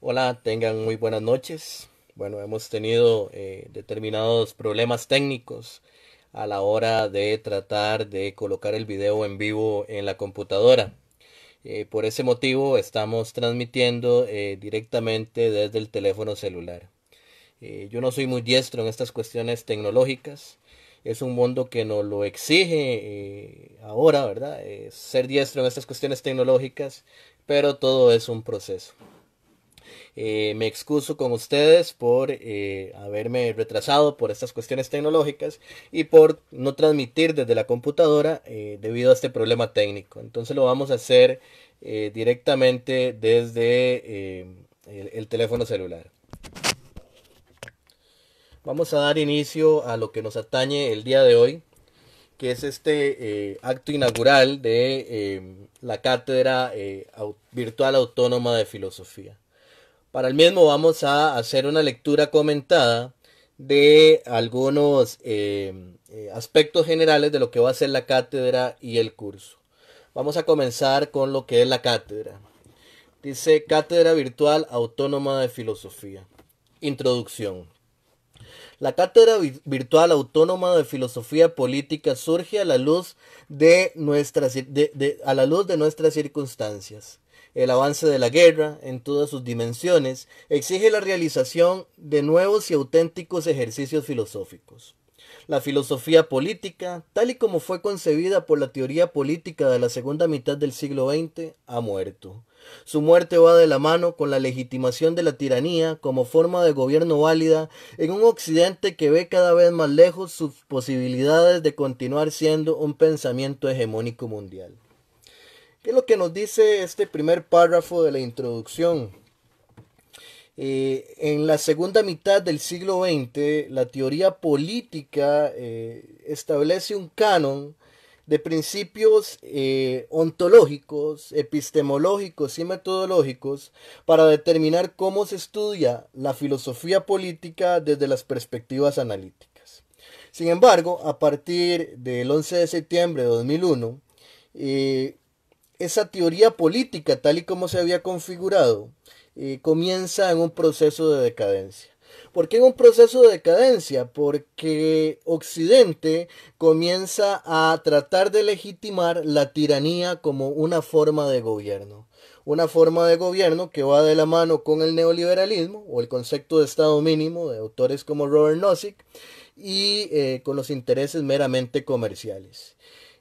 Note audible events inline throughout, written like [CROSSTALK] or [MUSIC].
Hola, tengan muy buenas noches. Bueno, hemos tenido eh, determinados problemas técnicos a la hora de tratar de colocar el video en vivo en la computadora. Eh, por ese motivo estamos transmitiendo eh, directamente desde el teléfono celular. yo no soy muy diestro en estas cuestiones tecnológicas es un mundo que nos lo exige ahora, ¿verdad? ser diestro en estas cuestiones tecnológicas, pero todo es un proceso. Eh, me excuso con ustedes por eh, haberme retrasado por estas cuestiones tecnológicas y por no transmitir desde la computadora eh, debido a este problema técnico. Entonces lo vamos a hacer directamente desde el, teléfono celular. Vamos a dar inicio a lo que nos atañe el día de hoy, que es este acto inaugural de la Cátedra Virtual Autónoma de Filosofía. Para el mismo vamos a hacer una lectura comentada de algunos eh, eh, aspectos generales de lo que va a ser la cátedra y el curso. Vamos a comenzar con lo que es la cátedra. Dice Cátedra Virtual Autónoma de Filosofía. Introducción. La Cátedra Virtual Autónoma de Filosofía Política surge a la luz a la luz de nuestras circunstancias. El avance de la guerra, en todas sus dimensiones, exige la realización de nuevos y auténticos ejercicios filosóficos. La filosofía política, tal y como fue concebida por la teoría política de la segunda mitad del siglo XX, ha muerto. Su muerte va de la mano con la legitimación de la tiranía como forma de gobierno válida en un occidente que ve cada vez más lejos sus posibilidades de continuar siendo un pensamiento hegemónico mundial. ¿Qué es lo que nos dice este primer párrafo de la introducción? Eh, en la segunda mitad del siglo XX, la teoría política eh, establece un canon de principios eh, ontológicos, epistemológicos y metodológicos para determinar cómo se estudia la filosofía política desde las perspectivas analíticas. Sin embargo, a partir del 11 de septiembre de 2001, esa teoría política, tal y como se había configurado, eh, comienza en un proceso de decadencia. ¿Por qué en un proceso de decadencia? Porque Occidente comienza a tratar de legitimar la tiranía como una forma de gobierno una forma de gobierno que va de la mano con el neoliberalismo o el concepto de Estado mínimo de autores como Robert Nozick y eh, con los intereses meramente comerciales.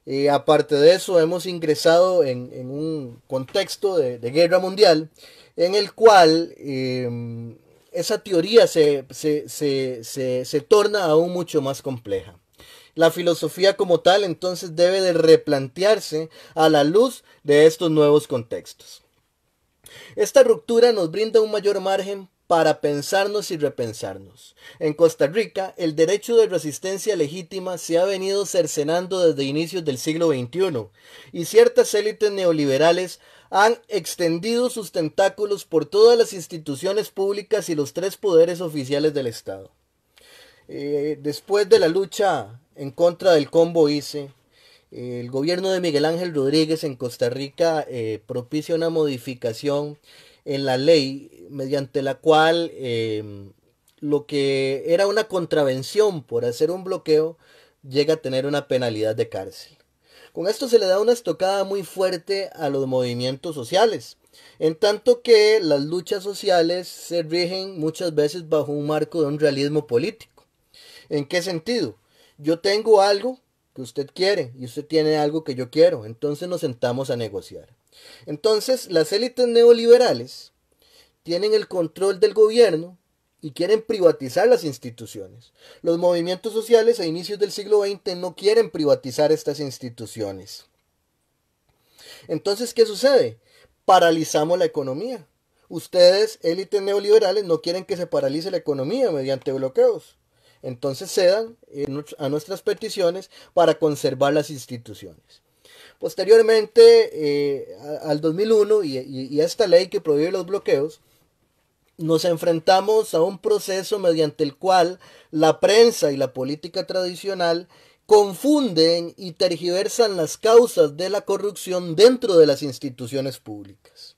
Y aparte de eso, hemos ingresado en, un contexto de, guerra mundial en el cual em, esa teoría se, se, torna aún mucho más compleja. La filosofía como tal entonces debe de replantearse a la luz de estos nuevos contextos. Esta ruptura nos brinda un mayor margen para pensarnos y repensarnos. En Costa Rica, el derecho de resistencia legítima se ha venido cercenando desde inicios del siglo XXI, y ciertas élites neoliberales han extendido sus tentáculos por todas las instituciones públicas y los tres poderes oficiales del Estado. Eh, después de la lucha en contra del combo ICE, eh, el gobierno de Miguel Ángel Rodríguez en Costa Rica eh, propicia una modificación en la ley mediante la cual em, lo que era una contravención por hacer un bloqueo llega a tener una penalidad de cárcel. Con esto se le da una estocada muy fuerte a los movimientos sociales, en tanto que las luchas sociales se rigen muchas veces bajo un marco de un realismo político. ¿En qué sentido? Yo tengo algo que usted quiere y usted tiene algo que yo quiero, entonces nos sentamos a negociar. Entonces las élites neoliberales tienen el control del gobierno y quieren privatizar las instituciones. Los movimientos sociales a inicios del siglo XX no quieren privatizar estas instituciones. Entonces, ¿qué sucede? Paralizamos la economía. Ustedes, élites neoliberales, no quieren que se paralice la economía mediante bloqueos. Entonces cedan a nuestras peticiones para conservar las instituciones. Posteriormente, eh, al 2001 y, a y esta ley que prohíbe los bloqueos, nos enfrentamos a un proceso mediante el cual la prensa y la política tradicional confunden y tergiversan las causas de la corrupción dentro de las instituciones públicas.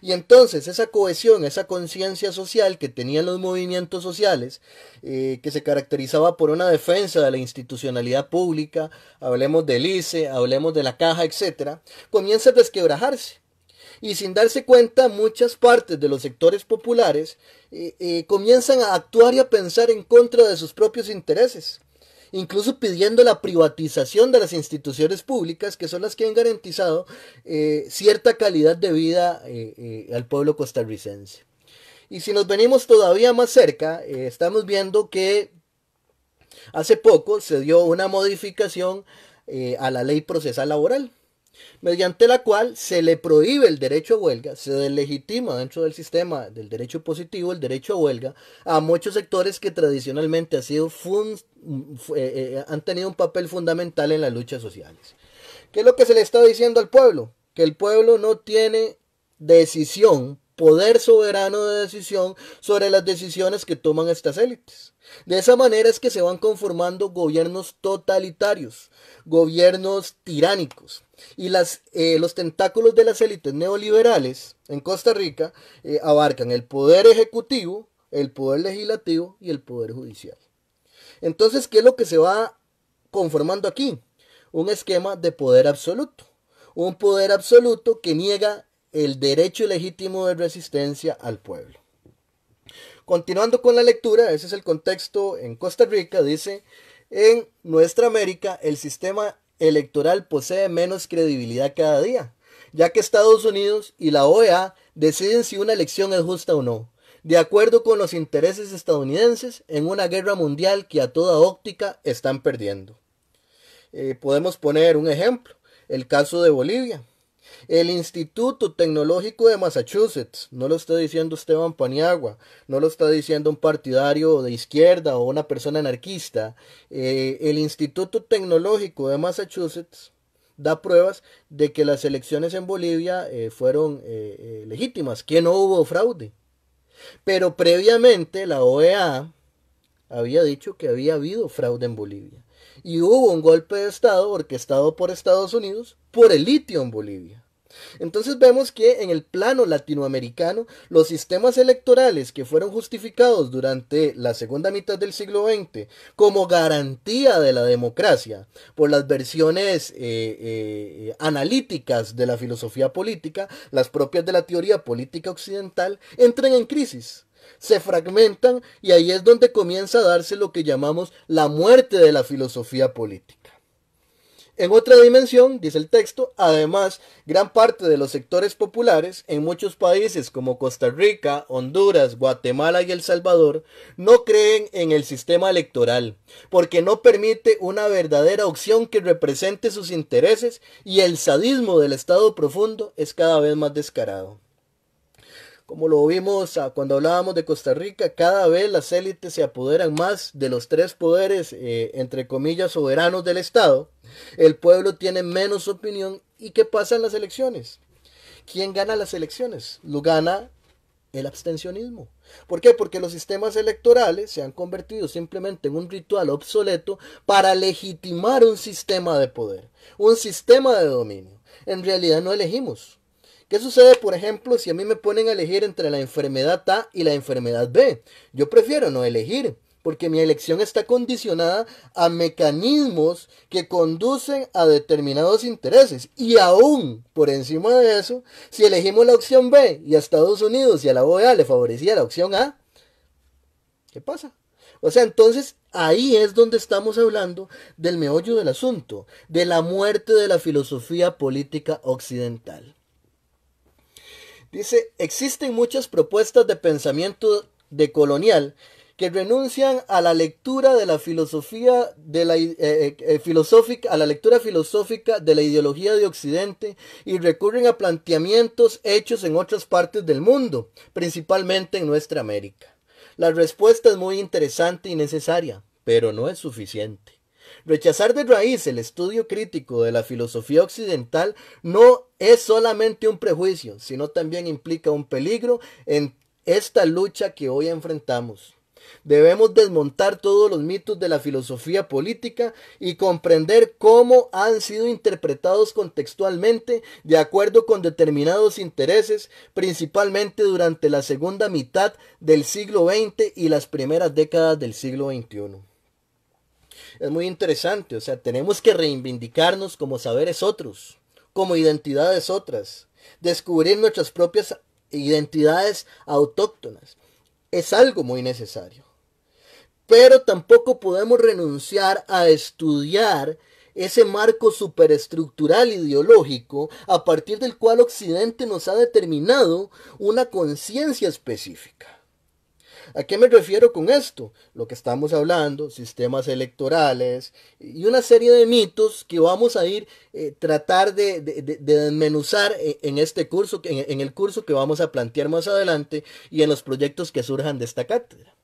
Y entonces esa cohesión, esa conciencia social que tenían los movimientos sociales, eh, que se caracterizaba por una defensa de la institucionalidad pública, hablemos del ICE, hablemos de la caja, etc., comienza a desquebrajarse y sin darse cuenta muchas partes de los sectores populares eh, eh, comienzan a actuar y a pensar en contra de sus propios intereses, incluso pidiendo la privatización de las instituciones públicas que son las que han garantizado eh, cierta calidad de vida al pueblo costarricense. Y si nos venimos todavía más cerca, estamos viendo que hace poco se dio una modificación a la ley procesal laboral mediante la cual se le prohíbe el derecho a huelga, se deslegitima dentro del sistema del derecho positivo el derecho a huelga a muchos sectores que tradicionalmente ha sido eh, eh, han tenido un papel fundamental en las luchas sociales. ¿Qué es lo que se le está diciendo al pueblo? Que el pueblo no tiene decisión poder soberano de decisión sobre las decisiones que toman estas élites. De esa manera es que se van conformando gobiernos totalitarios, gobiernos tiránicos. Y las, eh, los tentáculos de las élites neoliberales en Costa Rica eh, abarcan el poder ejecutivo, el poder legislativo y el poder judicial. Entonces, ¿qué es lo que se va conformando aquí? Un esquema de poder absoluto. Un poder absoluto que niega el derecho legítimo de resistencia al pueblo. Continuando con la lectura, ese es el contexto en Costa Rica, dice, en nuestra América el sistema electoral posee menos credibilidad cada día, ya que Estados Unidos y la OEA deciden si una elección es justa o no, de acuerdo con los intereses estadounidenses en una guerra mundial que a toda óptica están perdiendo. Eh, podemos poner un ejemplo, el caso de Bolivia. El Instituto Tecnológico de Massachusetts, no lo está diciendo Esteban Paniagua, no lo está diciendo un partidario de izquierda o una persona anarquista, eh, el Instituto Tecnológico de Massachusetts da pruebas de que las elecciones en Bolivia eh, fueron eh, legítimas, que no hubo fraude. Pero previamente la OEA había dicho que había habido fraude en Bolivia y hubo un golpe de Estado orquestado por Estados Unidos por el litio en Bolivia. Entonces vemos que en el plano latinoamericano los sistemas electorales que fueron justificados durante la segunda mitad del siglo XX como garantía de la democracia por las versiones eh, eh, analíticas de la filosofía política, las propias de la teoría política occidental, entran en crisis se fragmentan y ahí es donde comienza a darse lo que llamamos la muerte de la filosofía política. En otra dimensión, dice el texto, además, gran parte de los sectores populares en muchos países como Costa Rica, Honduras, Guatemala y El Salvador no creen en el sistema electoral, porque no permite una verdadera opción que represente sus intereses y el sadismo del Estado profundo es cada vez más descarado. Como lo vimos ah, cuando hablábamos de Costa Rica, cada vez las élites se apoderan más de los tres poderes, eh, entre comillas, soberanos del Estado. El pueblo tiene menos opinión. ¿Y qué pasa en las elecciones? ¿Quién gana las elecciones? Lo gana el abstencionismo. ¿Por qué? Porque los sistemas electorales se han convertido simplemente en un ritual obsoleto para legitimar un sistema de poder, un sistema de dominio. En realidad no elegimos, ¿Qué sucede, por ejemplo, si a mí me ponen a elegir entre la enfermedad A y la enfermedad B? Yo prefiero no elegir, porque mi elección está condicionada a mecanismos que conducen a determinados intereses. Y aún por encima de eso, si elegimos la opción B y a Estados Unidos y a la OEA le favorecía la opción A, ¿qué pasa? O sea, entonces ahí es donde estamos hablando del meollo del asunto, de la muerte de la filosofía política occidental. Dice, existen muchas propuestas de pensamiento decolonial que renuncian a la lectura de la filosofía de la, eh, eh, eh, a la lectura filosófica de la ideología de Occidente y recurren a planteamientos hechos en otras partes del mundo, principalmente en nuestra América. La respuesta es muy interesante y necesaria, pero no es suficiente. Rechazar de raíz el estudio crítico de la filosofía occidental no es solamente un prejuicio, sino también implica un peligro en esta lucha que hoy enfrentamos. Debemos desmontar todos los mitos de la filosofía política y comprender cómo han sido interpretados contextualmente de acuerdo con determinados intereses, principalmente durante la segunda mitad del siglo XX y las primeras décadas del siglo XXI es muy interesante. O sea, tenemos que reivindicarnos como saberes otros, como identidades otras, descubrir nuestras propias identidades autóctonas. Es algo muy necesario. Pero tampoco podemos renunciar a estudiar ese marco superestructural ideológico a partir del cual Occidente nos ha determinado una conciencia específica. ¿A qué me refiero con esto? Lo que estamos hablando, sistemas electorales y una serie de mitos que vamos a ir a eh, tratar de, desmenuzar e, en, este curso, en el curso que vamos a plantear más adelante y en los proyectos que surjan de esta cátedra.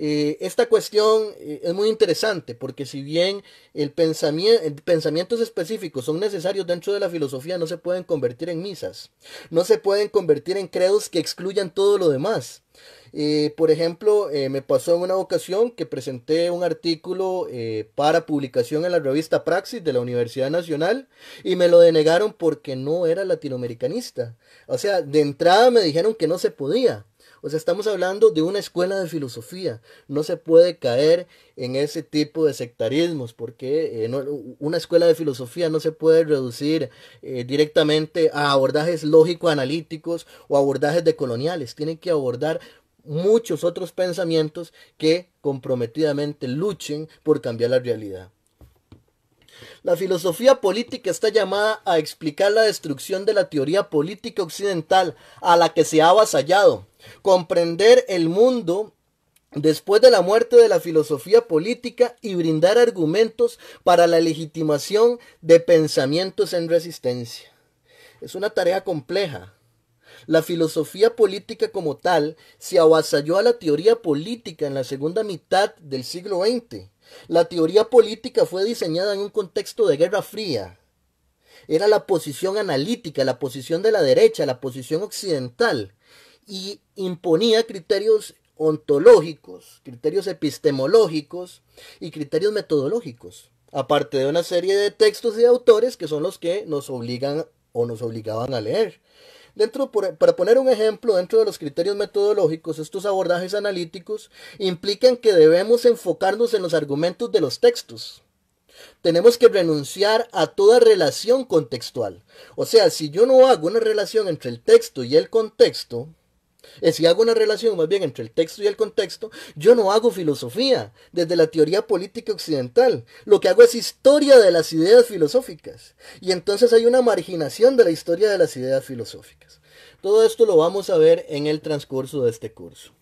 Eh, esta cuestión eh, es muy interesante porque si bien el pensamiento, pensamientos específicos son necesarios dentro de la filosofía, no se pueden convertir en misas, no se pueden convertir en credos que excluyan todo lo demás. Eh, por ejemplo, me pasó en una ocasión que presenté un artículo para publicación en la revista Praxis de la Universidad Nacional y me lo denegaron porque no era latinoamericanista. O sea, de entrada me dijeron que no se podía. O sea, estamos hablando de una escuela de filosofía. No se puede caer en ese tipo de sectarismos, porque eh, una escuela de filosofía no se puede reducir eh, directamente a abordajes lógico-analíticos o abordajes decoloniales. Tiene que abordar muchos otros pensamientos que comprometidamente luchen por cambiar la realidad. La filosofía política está llamada a explicar la destrucción de la teoría política occidental a la que se ha avasallado comprender el mundo después de la muerte de la filosofía política y brindar argumentos para la legitimación de pensamientos en resistencia. Es una tarea compleja. La filosofía política como tal se avasalló a la teoría política en la segunda mitad del siglo XX. La teoría política fue diseñada en un contexto de Guerra Fría. Era la posición analítica, la posición de la derecha, la posición occidental y imponía criterios ontológicos, criterios epistemológicos y criterios metodológicos, aparte de una serie de textos y autores que son los que nos obligan o nos obligaban a leer. para poner un ejemplo, dentro de los criterios metodológicos, estos abordajes analíticos implican que debemos enfocarnos en los argumentos de los textos. Tenemos que renunciar a toda relación contextual. O sea, si yo no hago una relación entre el texto y el contexto, si hago una relación más bien entre el texto y el contexto, yo no hago filosofía desde la teoría política occidental. Lo que hago es historia de las ideas filosóficas. Y entonces hay una marginación de la historia de las ideas filosóficas. Todo esto lo vamos a ver en el transcurso de este curso.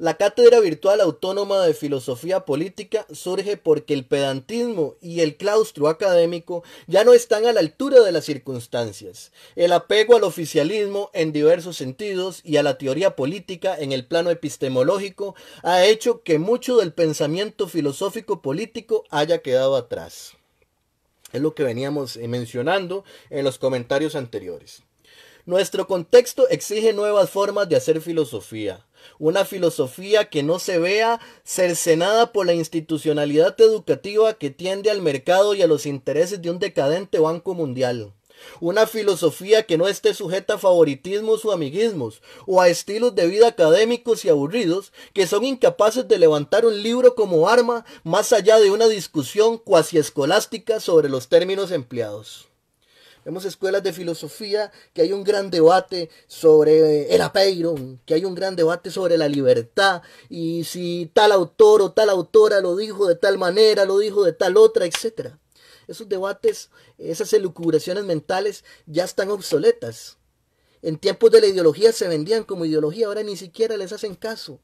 La Cátedra Virtual Autónoma de Filosofía Política surge porque el pedantismo y el claustro académico ya no están a la altura de las circunstancias. El apego al oficialismo en diversos sentidos y a la teoría política en el plano epistemológico ha hecho que mucho del pensamiento filosófico político haya quedado atrás. Es lo que veníamos eh, mencionando en los comentarios anteriores. Nuestro contexto exige nuevas formas de hacer filosofía, una filosofía que no se vea cercenada por la institucionalidad educativa que tiende al mercado y a los intereses de un decadente Banco Mundial. Una filosofía que no esté sujeta a favoritismos o amiguismos, o a estilos de vida académicos y aburridos que son incapaces de levantar un libro como arma más allá de una discusión cuasi escolástica sobre los términos empleados vemos escuelas de filosofía, que hay un gran debate sobre el apeiro, que hay un gran debate sobre la libertad, y si tal autor o tal autora lo dijo de tal manera, lo dijo de tal otra, etc. Esos debates, esas elucubraciones mentales ya están obsoletas. En tiempos de la ideología se vendían como ideología, ahora ni siquiera les hacen caso.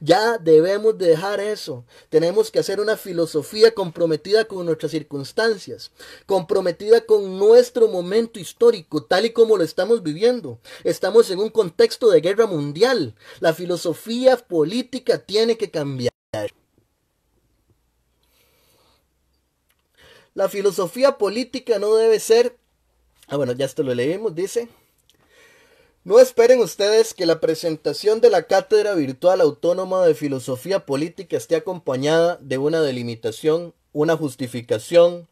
Ya debemos dejar eso. Tenemos que hacer una filosofía comprometida con nuestras circunstancias, comprometida con nuestro momento histórico, tal y como lo estamos viviendo. Estamos en un contexto de guerra mundial. La filosofía política tiene que cambiar. La filosofía política no debe ser... Ah, bueno, ya esto lo leímos, dice. No esperen ustedes que la presentación de la Cátedra Virtual Autónoma de Filosofía Política esté acompañada de una delimitación, una justificación,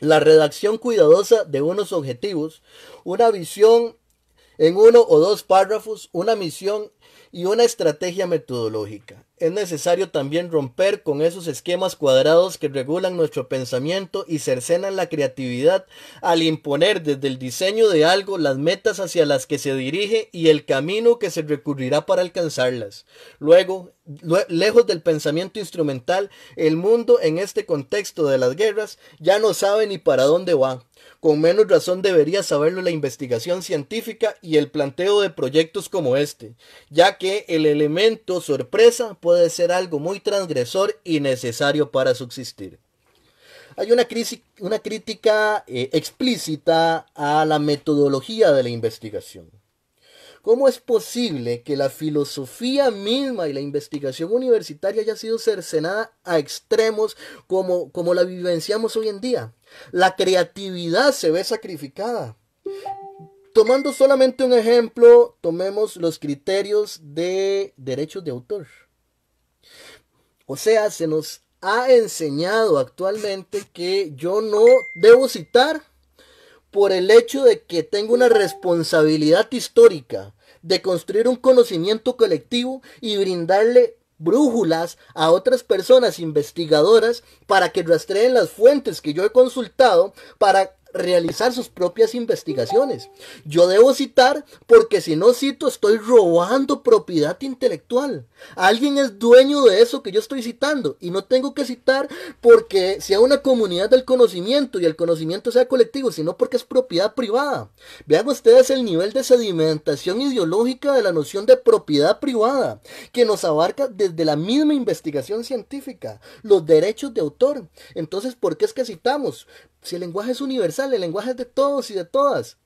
la redacción cuidadosa de unos objetivos, una visión en uno o dos párrafos, una misión y una estrategia metodológica. Es necesario también romper con esos esquemas cuadrados que regulan nuestro pensamiento y cercenan la creatividad al imponer desde el diseño de algo las metas hacia las que se dirige y el camino que se recurrirá para alcanzarlas. Luego, lejos del pensamiento instrumental, el mundo en este contexto de las guerras ya no sabe ni para dónde va con menos razón debería saberlo la investigación científica y el planteo de proyectos como este, ya que el elemento sorpresa puede ser algo muy transgresor y necesario para subsistir. Hay una, crítica eh, explícita a la metodología de la investigación. ¿Cómo es posible que la filosofía misma y la investigación universitaria haya sido cercenada a extremos como la vivenciamos hoy en día? La creatividad se ve sacrificada. Tomando solamente un ejemplo, tomemos los criterios de derechos de autor. O sea, se nos ha enseñado actualmente que yo no debo citar por el hecho de que tengo una responsabilidad histórica de construir un conocimiento colectivo y brindarle brújulas a otras personas investigadoras para que rastreen las fuentes que yo he consultado para realizar sus propias investigaciones. Yo debo citar porque si no cito estoy robando propiedad intelectual. Alguien es dueño de eso que yo estoy citando y no tengo que citar porque sea una comunidad del conocimiento y el conocimiento sea colectivo, sino porque es propiedad privada. Vean ustedes el nivel de sedimentación ideológica de la noción de propiedad privada que nos abarca desde la misma investigación científica, los derechos de autor. Entonces, ¿por qué es que citamos? Si el lenguaje es universal, el lenguaje de todos y de todas.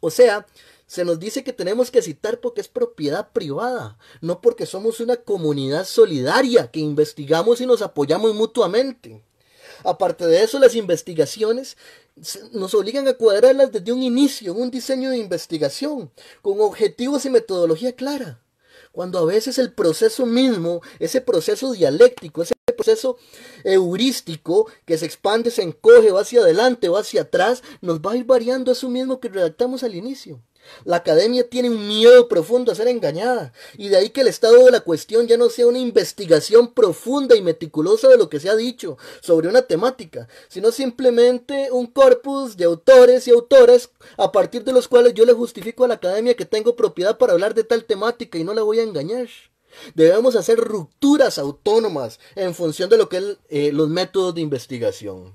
O sea, se nos dice que tenemos que citar porque es propiedad privada, no porque somos una comunidad solidaria que investigamos y nos apoyamos mutuamente. Aparte de eso, las investigaciones nos obligan a cuadrarlas desde un inicio, un diseño de investigación, con objetivos y metodología clara cuando a veces el proceso mismo, ese proceso dialéctico, ese proceso heurístico que se expande, se encoge, va hacia adelante, va hacia atrás, nos va a ir variando eso mismo que redactamos al inicio. La academia tiene un miedo profundo a ser engañada, y de ahí que el estado de la cuestión ya no sea una investigación profunda y meticulosa de lo que se ha dicho sobre una temática, sino simplemente un corpus de autores y autoras a partir de los cuales yo le justifico a la academia que tengo propiedad para hablar de tal temática y no la voy a engañar. Debemos hacer rupturas autónomas en función de lo que es eh, los métodos de investigación.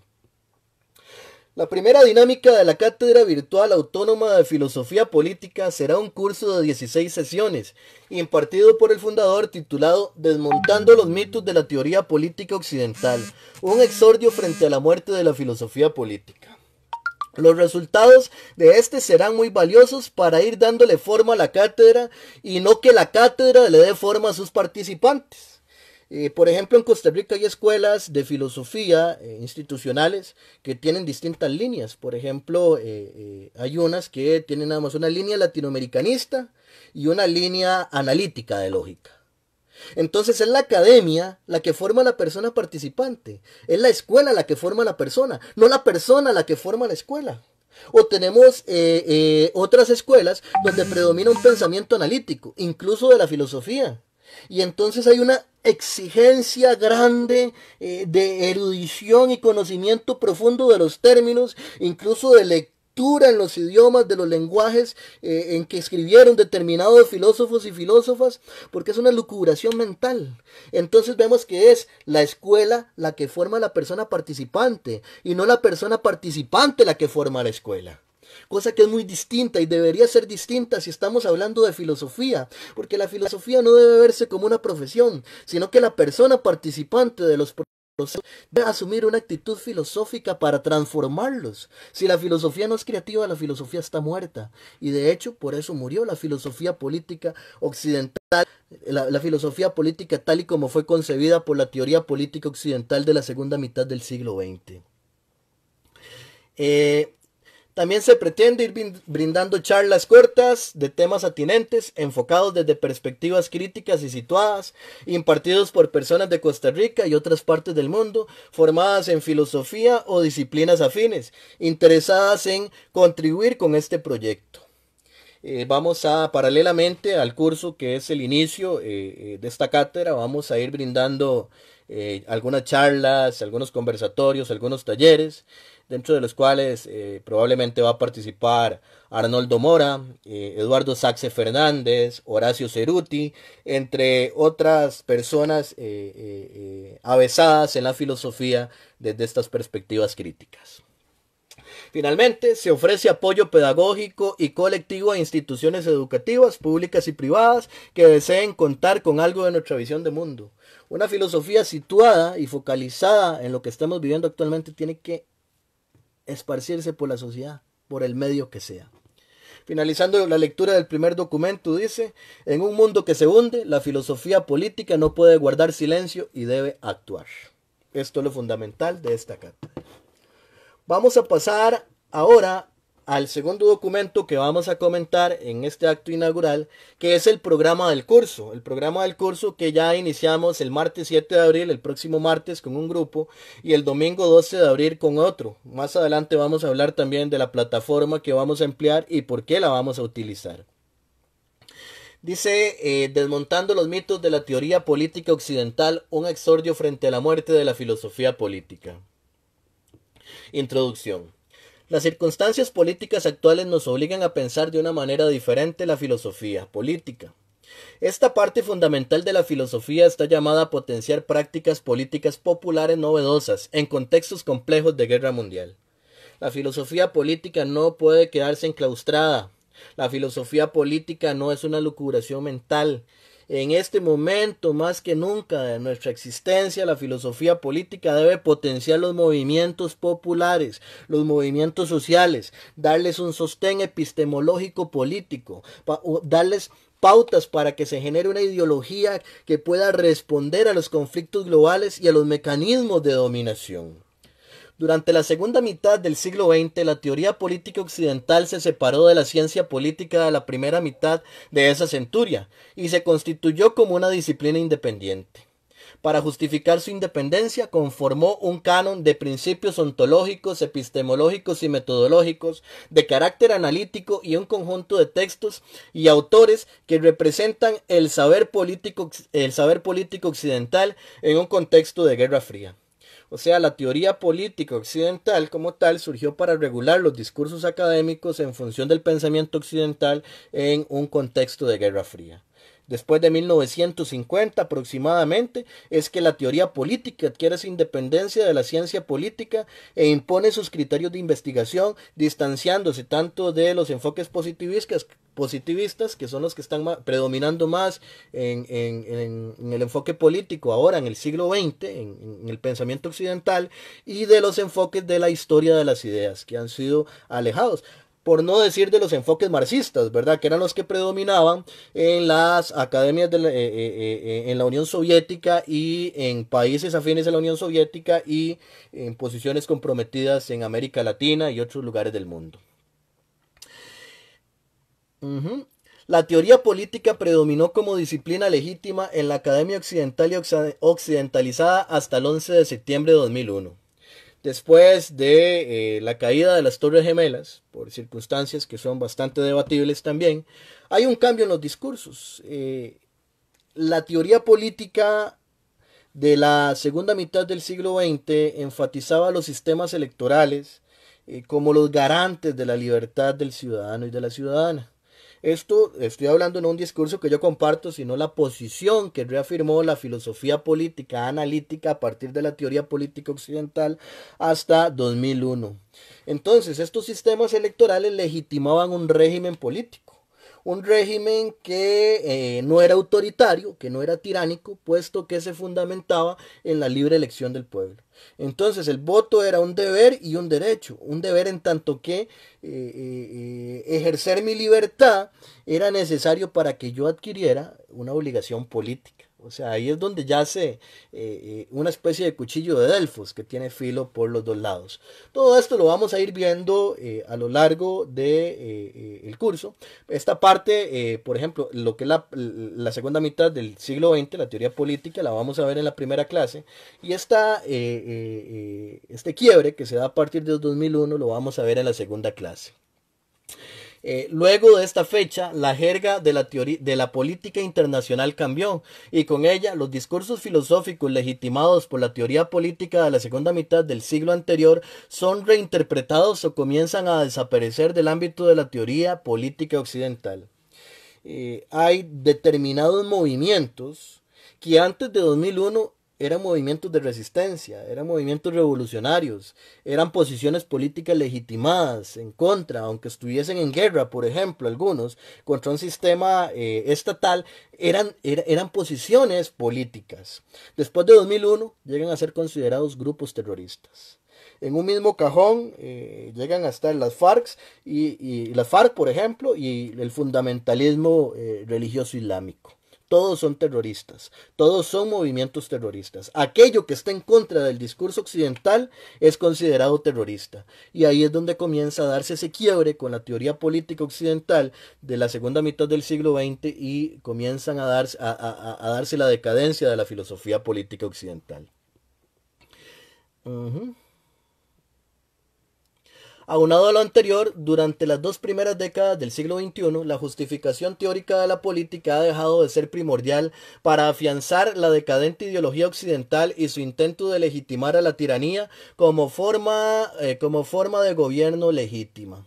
La primera dinámica de la Cátedra Virtual Autónoma de Filosofía Política será un curso de 16 sesiones, impartido por el fundador titulado Desmontando los mitos de la teoría política occidental, un exordio frente a la muerte de la filosofía política. Los resultados de este serán muy valiosos para ir dándole forma a la cátedra y no que la cátedra le dé forma a sus participantes. Eh, por ejemplo, en Costa Rica hay escuelas de filosofía eh, institucionales que tienen distintas líneas. Por ejemplo, eh, hay unas que tienen nada más una línea latinoamericanista y una línea analítica de lógica. Entonces es la academia la que forma a la persona participante, es la escuela la que forma a la persona, no la persona la que forma la escuela. O tenemos otras escuelas donde predomina un pensamiento analítico, incluso de la filosofía y entonces hay una exigencia grande eh, de erudición y conocimiento profundo de los términos, incluso de lectura en los idiomas, de los lenguajes eh, en que escribieron determinados filósofos y filósofas, porque es una lucubración mental. Entonces vemos que es la escuela la que forma a la persona participante y no la persona participante la que forma la escuela cosa que es muy distinta y debería ser distinta si estamos hablando de filosofía, porque la filosofía no debe verse como una profesión, sino que la persona participante de los procesos debe asumir una actitud filosófica para transformarlos. Si la filosofía no es creativa, la filosofía está muerta, y de hecho por eso murió la filosofía política occidental la, filosofía política tal y como fue concebida por la teoría política occidental de la segunda mitad del siglo XX. También se pretende ir brindando charlas cortas de temas atinentes, enfocados desde perspectivas críticas y situadas, impartidos por personas de Costa Rica y otras partes del mundo, formadas en filosofía o disciplinas afines, interesadas en contribuir con este proyecto. Eh, vamos a, paralelamente al curso que es el inicio eh, eh, de esta cátedra, vamos a ir brindando algunas charlas, algunos conversatorios, algunos talleres dentro de los cuales eh, probablemente va a participar Arnoldo Mora, eh, Eduardo Saxe Fernández, Horacio Ceruti, entre otras personas eh, avesadas en la filosofía desde estas perspectivas críticas. Finalmente, se ofrece apoyo pedagógico y colectivo a instituciones educativas, públicas y privadas, que deseen contar con algo de nuestra visión de mundo. Una filosofía situada y focalizada en lo que estamos viviendo actualmente tiene que esparcirse por la sociedad, por el medio que sea. Finalizando la lectura del primer documento, dice, en un mundo que se hunde, la filosofía política no puede guardar silencio y debe actuar. Esto es lo fundamental de esta carta. Vamos a pasar ahora al segundo documento que vamos a comentar en este acto inaugural, que es el programa del curso. El programa del curso que ya iniciamos el martes 7 de abril, el próximo martes con un grupo, y el domingo 12 de abril con otro. Más adelante vamos a hablar también de la plataforma que vamos a emplear y por qué la vamos a utilizar. Dice, eh, desmontando los mitos de la teoría política occidental, un exordio frente a la muerte de la filosofía política. Introducción. Las circunstancias políticas actuales nos obligan a pensar de una manera diferente la filosofía política. Esta parte fundamental de la filosofía está llamada a potenciar prácticas políticas populares novedosas en contextos complejos de guerra mundial. La filosofía política no puede quedarse enclaustrada. La filosofía política no es una lucubración mental, en este momento, más que nunca de nuestra existencia, la filosofía política debe potenciar los movimientos populares, los movimientos sociales, darles un sostén epistemológico político, darles pautas para que se genere una ideología que pueda responder a los conflictos globales y a los mecanismos de dominación. Durante la segunda mitad del siglo XX, la teoría política occidental se separó de la ciencia política de la primera mitad de esa centuria y se constituyó como una disciplina independiente. Para justificar su independencia, conformó un canon de principios ontológicos, epistemológicos y metodológicos de carácter analítico y un conjunto de textos y autores que representan el saber político, el saber político occidental en un contexto de Guerra Fría. O sea, la teoría política occidental como tal surgió para regular los discursos académicos en función del pensamiento occidental en un contexto de Guerra Fría después de 1950 aproximadamente, es que la teoría política adquiere su independencia de la ciencia política e impone sus criterios de investigación, distanciándose tanto de los enfoques positivistas, que son los que están predominando más en el enfoque político ahora en el siglo XX, en el pensamiento occidental, y de los enfoques de la historia de las ideas, que han sido alejados por no decir de los enfoques marxistas, ¿verdad? Que eran los que predominaban en las academias de la, eh, eh, eh, en la Unión Soviética y en países afines a la Unión Soviética y en posiciones comprometidas en América Latina y otros lugares del mundo. La teoría política predominó como disciplina legítima en la academia occidental y occidentalizada hasta el 11 de septiembre de 2001. Después de eh, la caída de las Torres Gemelas, por circunstancias que son bastante debatibles también, hay un cambio en los discursos. Eh, la teoría política de la segunda mitad del siglo XX enfatizaba los sistemas electorales eh, como los garantes de la libertad del ciudadano y de la ciudadana. Esto estoy hablando no un discurso que yo comparto, sino la posición que reafirmó la filosofía política analítica a partir de la teoría política occidental hasta 2001. Entonces, estos sistemas electorales legitimaban un régimen político un régimen que eh, no era autoritario, que no era tiránico, puesto que se fundamentaba en la libre elección del pueblo. Entonces el voto era un deber y un derecho, un deber en tanto que eh, eh, ejercer mi libertad era necesario para que yo adquiriera una obligación política. O sea, ahí es donde yace eh, eh, una especie de cuchillo de Delfos que tiene filo por los dos lados. Todo esto lo vamos a ir viendo eh, a lo largo del de, curso. Esta parte, por ejemplo, lo que es la, segunda mitad del siglo XX, la teoría política, la vamos a ver en la primera clase. Y esta, este quiebre que se da a partir de 2001 lo vamos a ver en la segunda clase. Eh, luego de esta fecha, la jerga de la, de la política internacional cambió y con ella los discursos filosóficos legitimados por la teoría política de la segunda mitad del siglo anterior son reinterpretados o comienzan a desaparecer del ámbito de la teoría política occidental. Eh, hay determinados movimientos que antes de 2001 eran movimientos de resistencia, eran movimientos revolucionarios, eran posiciones políticas legitimadas en contra, aunque estuviesen en guerra, por ejemplo, algunos, contra un sistema eh, estatal, eran, eran posiciones políticas. Después de 2001 llegan a ser considerados grupos terroristas en un mismo cajón eh, llegan a estar las FARC y, las FARC, por ejemplo, y el fundamentalismo eh, religioso islámico todos son terroristas, todos son movimientos terroristas. Aquello que está en contra del discurso occidental es considerado terrorista. Y ahí es donde comienza a darse ese quiebre con la teoría política occidental de la segunda mitad del siglo XX y comienzan a darse, a, darse la decadencia de la filosofía política occidental. Aunado a lo anterior, durante las dos primeras décadas del siglo XXI, la justificación teórica de la política ha dejado de ser primordial para afianzar la decadente ideología occidental y su intento de legitimar a la tiranía como forma, eh, como forma de gobierno legítima.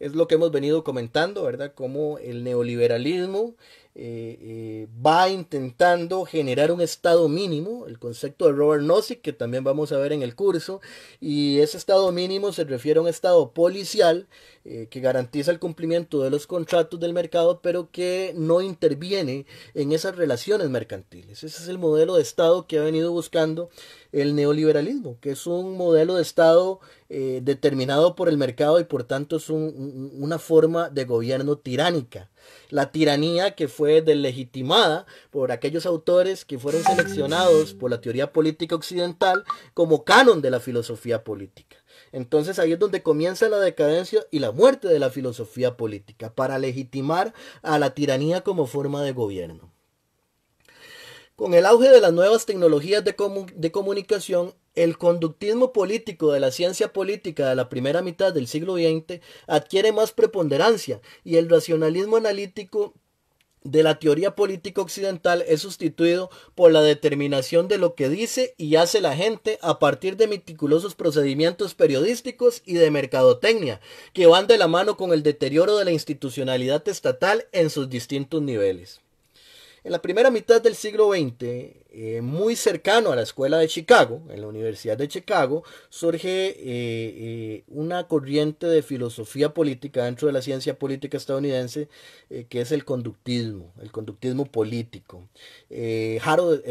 Es lo que hemos venido comentando, ¿verdad? Como el neoliberalismo eh, eh, va intentando generar un estado mínimo, el concepto de Robert Nozick, que también vamos a ver en el curso, y ese estado mínimo se refiere a un estado policial eh, que garantiza el cumplimiento de los contratos del mercado, pero que no interviene en esas relaciones mercantiles. Ese es el modelo de Estado que ha venido buscando el neoliberalismo, que es un modelo de Estado determinado por el mercado y por tanto es una forma de gobierno tiránica la tiranía que fue delegitimada por aquellos autores que fueron seleccionados por la teoría política occidental como canon de la filosofía política. Entonces ahí es donde comienza la decadencia y la muerte de la filosofía política para legitimar a la tiranía como forma de gobierno. Con el auge de las nuevas tecnologías de, comunicación, el conductismo político de la ciencia política de la primera mitad del siglo XX adquiere más preponderancia y el racionalismo analítico de la teoría política occidental es sustituido por la determinación de lo que dice y hace la gente a partir de meticulosos procedimientos periodísticos y de mercadotecnia, que van de la mano con el deterioro de la institucionalidad estatal en sus distintos niveles. En la primera mitad del siglo XX, eh, muy cercano a la escuela de Chicago, en la Universidad de Chicago, surge eh, eh, una corriente de filosofía política dentro de la ciencia política estadounidense que es el conductismo, el conductismo político. Harold,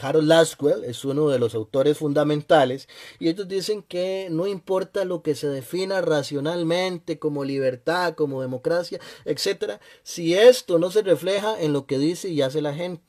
Harold Laswell es uno de los autores fundamentales y ellos dicen que no importa lo que se defina racionalmente como libertad, como democracia, etcétera, si esto no se refleja en lo que dice y hace la gente.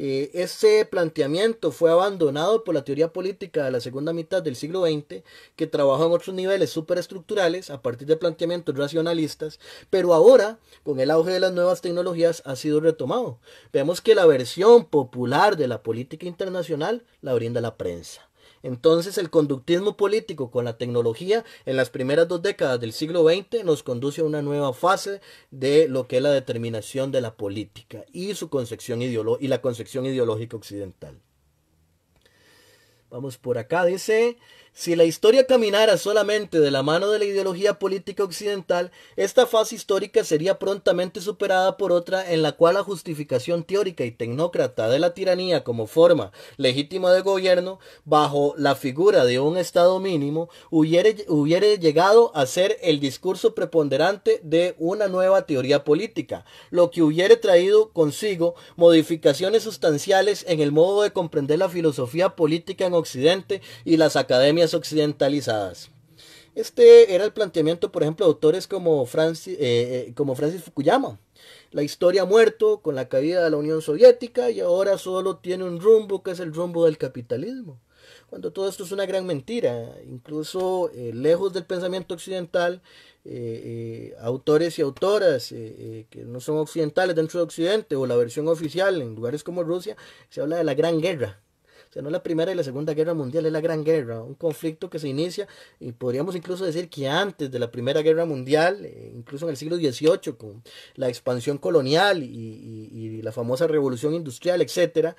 Eh, ese planteamiento fue abandonado por la teoría política de la segunda mitad del siglo XX, que trabajó en otros niveles superestructurales a partir de planteamientos racionalistas, pero ahora, con el auge de las nuevas tecnologías, ha sido retomado. Vemos que la versión popular de la política internacional la brinda la prensa. Entonces el conductismo político con la tecnología en las primeras dos décadas del siglo XX nos conduce a una nueva fase de lo que es la determinación de la política y, su concepción y la concepción ideológica occidental. Vamos por acá, dice... Si la historia caminara solamente de la mano de la ideología política occidental, esta fase histórica sería prontamente superada por otra en la cual la justificación teórica y tecnócrata de la tiranía como forma legítima de gobierno, bajo la figura de un Estado mínimo, hubiere, llegado a ser el discurso preponderante de una nueva teoría política, lo que hubiere traído consigo modificaciones sustanciales en el modo de comprender la filosofía política en Occidente y las academias occidentalizadas. Este era el planteamiento, por ejemplo, de autores como Francis, eh, eh, como Francis Fukuyama. La historia ha muerto con la caída de la Unión Soviética y ahora solo tiene un rumbo que es el rumbo del capitalismo. Cuando todo esto es una gran mentira, incluso eh, lejos del pensamiento occidental, autores y autoras que no son occidentales dentro de Occidente o la versión oficial en lugares como Rusia, se habla de la Gran Guerra o sea, no la Primera y la Segunda Guerra Mundial, es la Gran Guerra, un conflicto que se inicia, y podríamos incluso decir que antes de la Primera Guerra Mundial, eh, incluso en el siglo XVIII, con la expansión colonial y, la famosa revolución industrial, etcétera,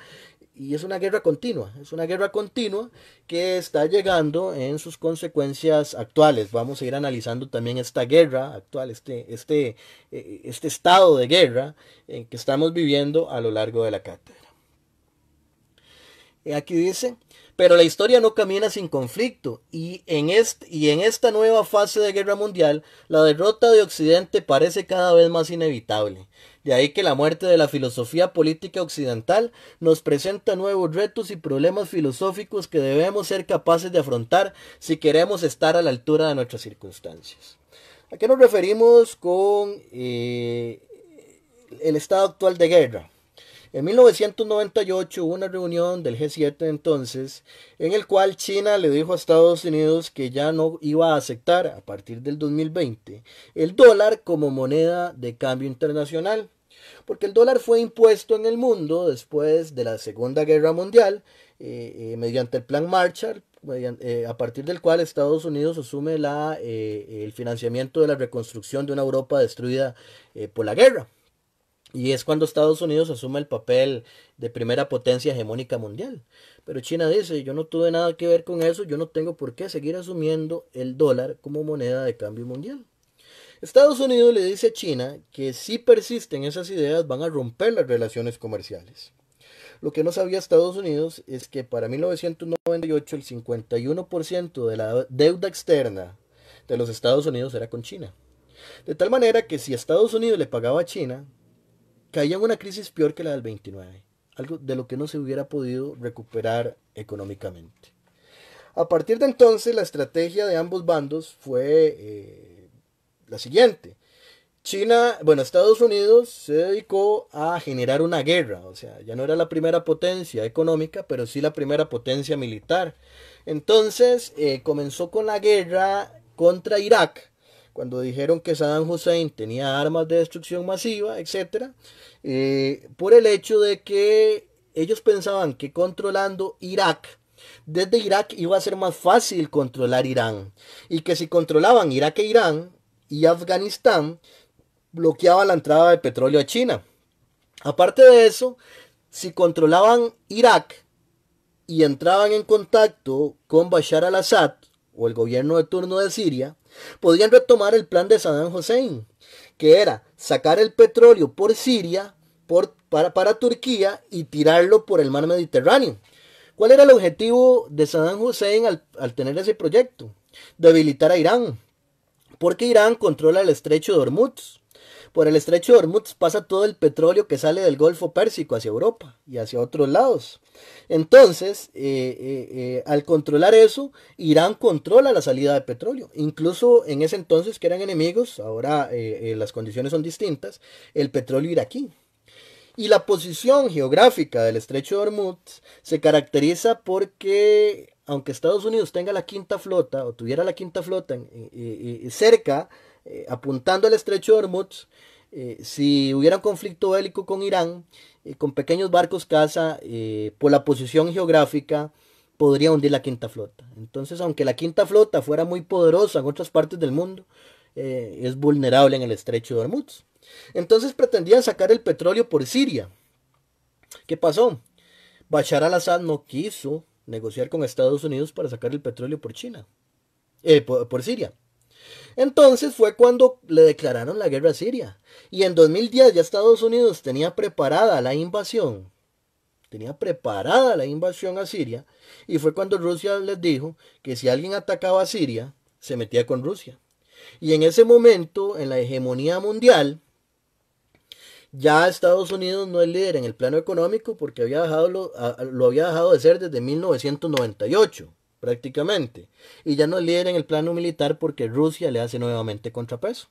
y es una guerra continua, es una guerra continua que está llegando en sus consecuencias actuales. Vamos a ir analizando también esta guerra actual, este, este, eh, este estado de guerra eh, que estamos viviendo a lo largo de la cátedra. Aquí dice, pero la historia no camina sin conflicto y en, este, y en esta nueva fase de guerra mundial la derrota de Occidente parece cada vez más inevitable. De ahí que la muerte de la filosofía política occidental nos presenta nuevos retos y problemas filosóficos que debemos ser capaces de afrontar si queremos estar a la altura de nuestras circunstancias. ¿A qué nos referimos con eh, el estado actual de guerra? En 1998 hubo una reunión del G7 entonces, en el cual China le dijo a Estados Unidos que ya no iba a aceptar a partir del 2020 el dólar como moneda de cambio internacional, porque el dólar fue impuesto en el mundo después de la Segunda Guerra Mundial eh, eh, mediante el Plan Marshall, eh, a partir del cual Estados Unidos asume la, el financiamiento de la reconstrucción de una Europa destruida por la guerra. Y es cuando Estados Unidos asume el papel de primera potencia hegemónica mundial. Pero China dice, yo no tuve nada que ver con eso, yo no tengo por qué seguir asumiendo el dólar como moneda de cambio mundial. Estados Unidos le dice a China que si persisten esas ideas van a romper las relaciones comerciales. Lo que no sabía Estados Unidos es que para 1998 el 51% de la deuda externa de los Estados Unidos era con China. De tal manera que si Estados Unidos le pagaba a China, caía en una crisis peor que la del 29, algo de lo que no se hubiera podido recuperar económicamente. A partir de entonces, la estrategia de ambos bandos fue eh, la siguiente. China, bueno, Estados Unidos se dedicó a generar una guerra, o sea, ya no era la primera potencia económica, pero sí la primera potencia militar. Entonces eh, comenzó con la guerra contra Irak, cuando dijeron que Saddam Hussein tenía armas de destrucción masiva, etc., eh, por el hecho de que ellos pensaban que controlando Irak, desde Irak iba a ser más fácil controlar Irán, y que si controlaban Irak e Irán y Afganistán, bloqueaba la entrada de petróleo a China. Aparte de eso, si controlaban Irak y entraban en contacto con Bashar al-Assad o el gobierno de turno de Siria, podían retomar el plan de Saddam Hussein, que era sacar el petróleo por Siria para, Turquía y tirarlo por el mar Mediterráneo. ¿Cuál era el objetivo de Saddam Hussein al, al tener ese proyecto? Debilitar a Irán, porque Irán controla el estrecho de Hormuz. Por el estrecho de Hormuz pasa todo el petróleo que sale del Golfo Pérsico hacia Europa y hacia otros lados. Entonces, eh, eh, eh, al controlar eso, Irán controla la salida de petróleo. Incluso en ese entonces que eran enemigos, ahora las condiciones son distintas, el petróleo iraquí. Y la posición geográfica del estrecho de Hormuz se caracteriza porque, aunque Estados Unidos tenga la quinta flota o tuviera la quinta flota cerca, apuntando al estrecho de Hormuz, si hubiera un conflicto bélico con Irán, y eh, con pequeños barcos caza, eh, por la posición geográfica, podría hundir la quinta flota. Entonces, aunque la quinta flota fuera muy poderosa en otras partes del mundo, eh, es vulnerable en el estrecho de Hormuz. Entonces pretendían sacar el petróleo por Siria. ¿Qué pasó? Bashar al-Assad no quiso negociar con Estados Unidos para sacar el petróleo por China, por Siria. Entonces fue cuando le declararon la guerra a Siria. Y en 2010 ya Estados Unidos tenía preparada la invasión. Tenía preparada la invasión a Siria. Y fue cuando Rusia les dijo que si alguien atacaba a Siria, se metía con Rusia. Y en ese momento, en la hegemonía mundial, ya Estados Unidos no es líder en el plano económico porque había lo, lo había dejado de ser desde 1998 prácticamente, y ya no es en el plano militar porque Rusia le hace nuevamente contrapeso.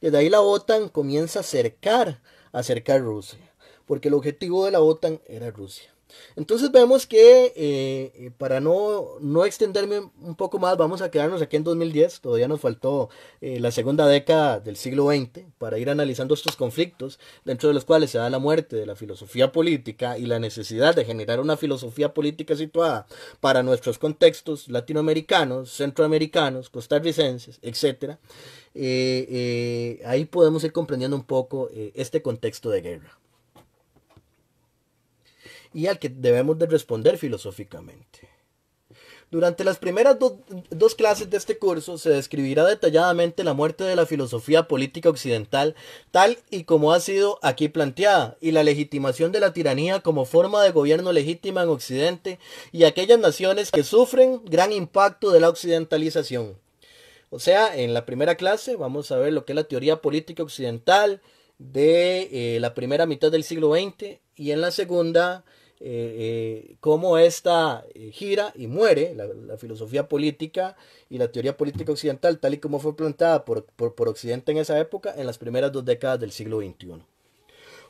Desde ahí la OTAN comienza a acercar, a acercar Rusia, porque el objetivo de la OTAN era Rusia. Entonces vemos que eh, eh, para no, no, extenderme un poco más, vamos a quedarnos aquí en 2010, todavía nos faltó eh, la segunda década del siglo XX para ir analizando estos conflictos, dentro de los cuales se da la muerte de la filosofía política y la necesidad de generar una filosofía política situada para nuestros contextos latinoamericanos, centroamericanos, costarricenses, etc. ahí podemos ir comprendiendo un poco este contexto de guerra y al que debemos de responder filosóficamente. Durante las primeras dos clases de este curso se describirá detalladamente la muerte de la filosofía política occidental tal y como ha sido aquí planteada y la legitimación de la tiranía como forma de gobierno legítima en Occidente y aquellas naciones que sufren gran impacto de la occidentalización. O sea, en la primera clase vamos a ver lo que es la teoría política occidental de eh, la primera mitad del siglo XX y en la segunda eh, eh, cómo esta eh, gira y muere la, filosofía política y la teoría política occidental tal y como fue planteada por, Occidente en esa época en las primeras dos décadas del siglo XXI.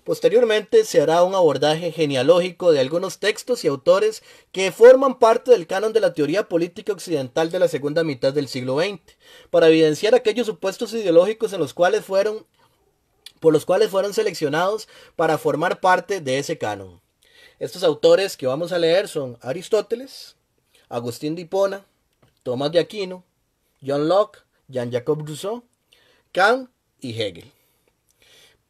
Posteriormente se hará un abordaje genealógico de algunos textos y autores que forman parte del canon de la teoría política occidental de la segunda mitad del siglo XX, para evidenciar aquellos supuestos ideológicos en los cuales fueron por los cuales fueron seleccionados para formar parte de ese canon. Estos autores que vamos a leer son Aristóteles, Agustín de Hipona, Tomás de Aquino, John Locke, Jean-Jacques Rousseau, Kant y Hegel.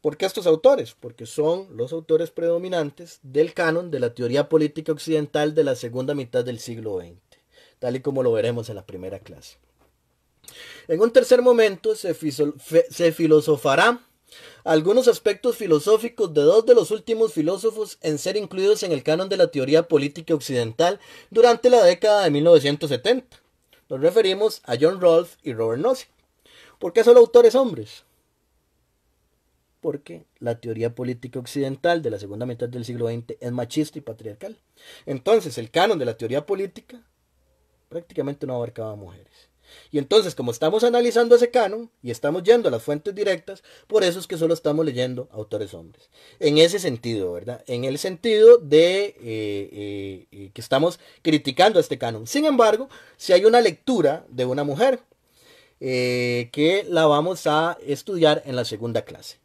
¿Por qué estos autores? Porque son los autores predominantes del canon de la teoría política occidental de la segunda mitad del siglo XX, tal y como lo veremos en la primera clase. En un tercer momento se, se filosofará algunos aspectos filosóficos de dos de los últimos filósofos en ser incluidos en el canon de la teoría política occidental durante la década de 1970. Nos referimos a John Rolfe y Robert Nozick. ¿Por qué solo autores hombres? Porque la teoría política occidental de la segunda mitad del siglo XX es machista y patriarcal. Entonces, el canon de la teoría política prácticamente no abarcaba a mujeres. Y entonces, como estamos analizando ese canon y estamos yendo a las fuentes directas, por eso es que solo estamos leyendo autores hombres. En ese sentido, ¿verdad? En el sentido de eh, eh, eh, que estamos criticando este canon. Sin embargo, si hay una lectura de una mujer, que la vamos a estudiar en la segunda clase.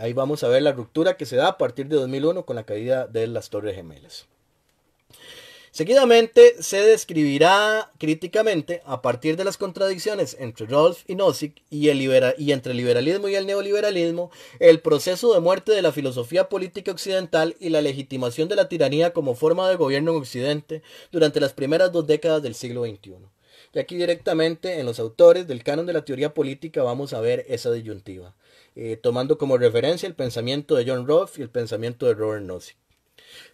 ahí vamos a ver la ruptura que se da a partir de 2001 con la caída de las Torres Gemelas. Seguidamente se describirá críticamente a partir de las contradicciones entre Rolf y Nozick y, el y entre el liberalismo y el neoliberalismo el proceso de muerte de la filosofía política occidental y la legitimación de la tiranía como forma de gobierno en Occidente durante las primeras dos décadas del siglo XXI. Y aquí directamente en los autores del canon de la teoría política vamos a ver esa disyuntiva, eh, tomando como referencia el pensamiento de John Rolf y el pensamiento de Robert Nozick.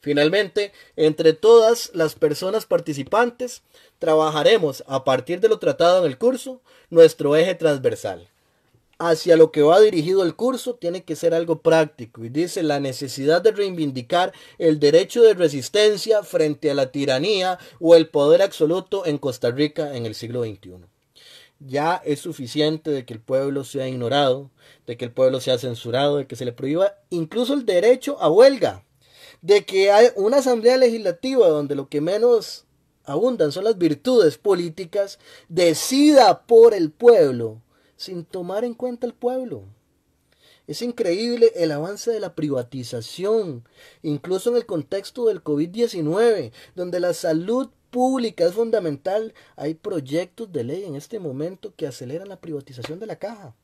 Finalmente, entre todas las personas participantes, trabajaremos a partir de lo tratado en el curso nuestro eje transversal. Hacia lo que va dirigido el curso tiene que ser algo práctico y dice la necesidad de reivindicar el derecho de resistencia frente a la tiranía o el poder absoluto en Costa Rica en el siglo XXI ya es suficiente de que el pueblo sea ignorado, de que el pueblo sea censurado, de que se le prohíba incluso el derecho a huelga de que hay una asamblea legislativa donde lo que menos abundan son las virtudes políticas, decida por el pueblo, sin tomar en cuenta el pueblo. Es increíble el avance de la privatización, incluso en el contexto del COVID-19, donde la salud pública es fundamental. Hay proyectos de ley en este momento que aceleran la privatización de la caja.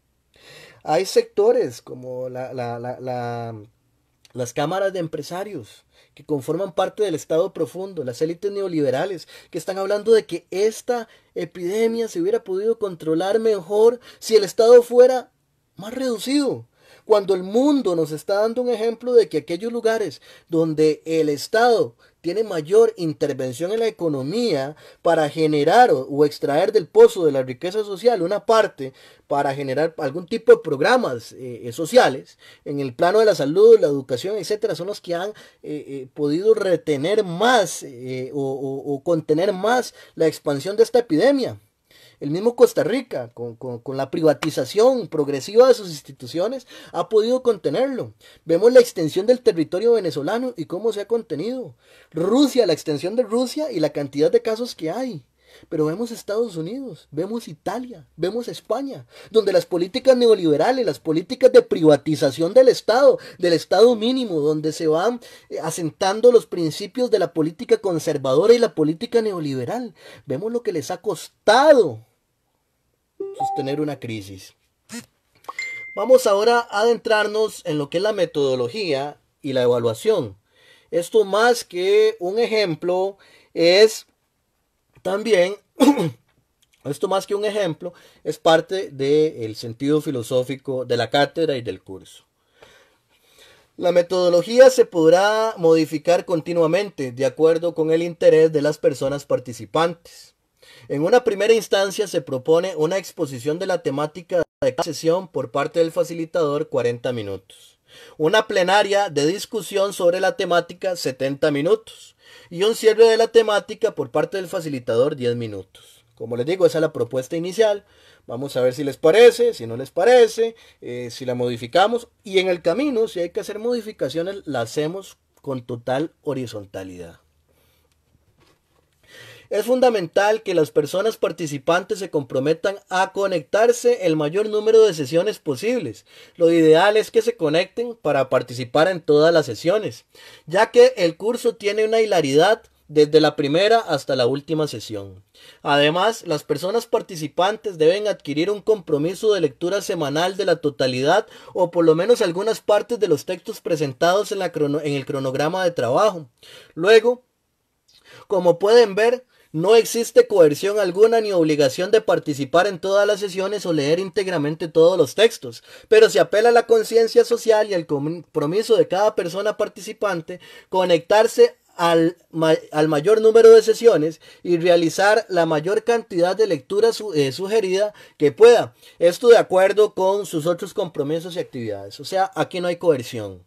Hay sectores como la, la las cámaras de empresarios que conforman parte del Estado profundo, las élites neoliberales, que están hablando de que esta epidemia se hubiera podido controlar mejor si el Estado fuera más reducido. Cuando el mundo nos está dando un ejemplo de que aquellos lugares donde el Estado tiene mayor intervención en la economía para generar o, extraer del pozo de la riqueza social una parte para generar algún tipo de programas eh, eh, sociales en el plano de la salud, la educación, etcétera, son los que han eh, podido retener más o contener más la expansión de esta epidemia. El mismo Costa Rica, con, la privatización progresiva de sus instituciones, ha podido contenerlo. Vemos la extensión del territorio venezolano y cómo se ha contenido. Rusia, la extensión de Rusia y la cantidad de casos que hay. Pero vemos Estados Unidos, vemos Italia, vemos España, donde las políticas neoliberales, las políticas de privatización del Estado, del Estado mínimo, donde se van eh, asentando los principios de la política conservadora y la política neoliberal, vemos lo que les ha costado sostener una crisis. Vamos ahora a adentrarnos en lo que es la metodología y la evaluación. Esto más que un ejemplo es también, [CLEARS THROAT] esto más que un ejemplo, es parte del sentido filosófico de la cátedra y del curso. La metodología se podrá modificar continuamente de acuerdo con el interés de las personas participantes. En una primera instancia se propone una exposición de la temática de cada sesión por parte del facilitador 40 minutos. Una plenaria de discusión sobre la temática 70 minutos y un cierre de la temática por parte del facilitador 10 minutos. Como les digo, esa es la propuesta inicial. Vamos a ver si les parece, si no les parece, eh, si la modificamos. Y en el camino, si hay que hacer modificaciones, la hacemos con total horizontalidad. Es fundamental que las personas participantes se comprometan a conectarse el mayor número de sesiones posibles. Lo ideal es que se conecten para participar en todas las sesiones, ya que el curso tiene una hilaridad desde la primera hasta la última sesión. Además, las personas participantes deben adquirir un compromiso de lectura semanal de la totalidad o por lo menos algunas partes de los textos presentados en, el cronograma de trabajo. Luego, como pueden ver, no existe coerción alguna ni obligación de participar en todas las sesiones o leer íntegramente todos los textos, pero se apela a la conciencia social y al compromiso de cada persona participante conectarse al, mayor número de sesiones y realizar la mayor cantidad de lectura eh, sugerida que pueda. Esto de acuerdo con sus otros compromisos y actividades. O sea, aquí no hay coerción.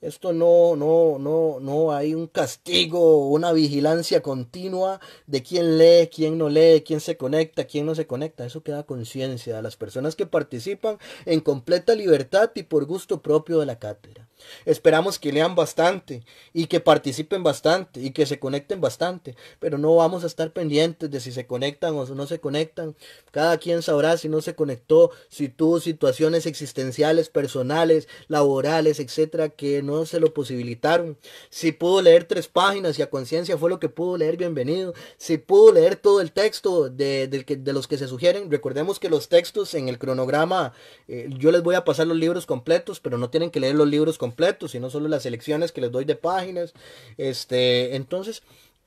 Esto no, no, no, no hay un castigo, una vigilancia continua de quién lee, quién no lee, quién se conecta, quién no se conecta. Eso queda conciencia de las personas que participan en completa libertad y por gusto propio de la cátedra. Esperamos que lean bastante y que participen bastante y que se conecten bastante, pero no vamos a estar pendientes de si se conectan o no se conectan. Cada quien sabrá si no se conectó, si tuvo situaciones existenciales, personales, laborales, etcétera, que no se lo posibilitaron. Si pudo leer tres páginas y a conciencia fue lo que pudo leer, bienvenido. Si pudo leer todo el texto de, los que se sugieren, recordemos que los textos en el cronograma, eh, yo les voy a pasar los libros completos, pero no tienen que leer los libros completos completo sino solo las elecciones que les doy de páginas. Este, entonces,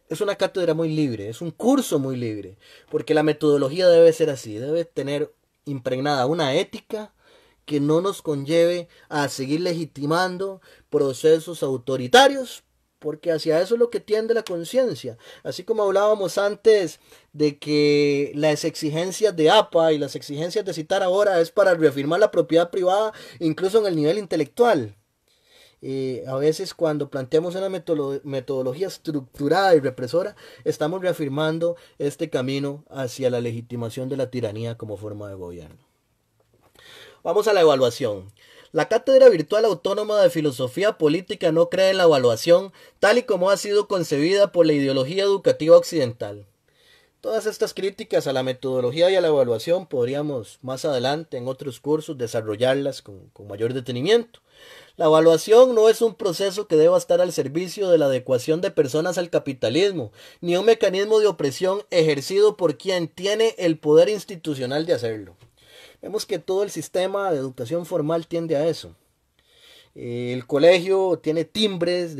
es una cátedra muy libre, es un curso muy libre, porque la metodología debe ser así, debe tener impregnada una ética que no nos conlleve a seguir legitimando procesos autoritarios, porque hacia eso es lo que tiende la conciencia. Así como hablábamos antes de que las exigencias de APA y las exigencias de citar ahora es para reafirmar la propiedad privada, incluso en el nivel intelectual. Eh, a veces cuando planteamos una metodología estructurada y represora, estamos reafirmando este camino hacia la legitimación de la tiranía como forma de gobierno. Vamos a la evaluación. La Cátedra Virtual Autónoma de Filosofía Política no cree en la evaluación tal y como ha sido concebida por la ideología educativa occidental. Todas estas críticas a la metodología y a la evaluación podríamos más adelante en otros cursos desarrollarlas con mayor detenimiento. La evaluación no es un proceso que deba estar al servicio de la adecuación de personas al capitalismo, ni un mecanismo de opresión ejercido por quien tiene el poder institucional de hacerlo. Vemos que todo el sistema de educación formal tiende a eso. Eh, el colegio tiene timbres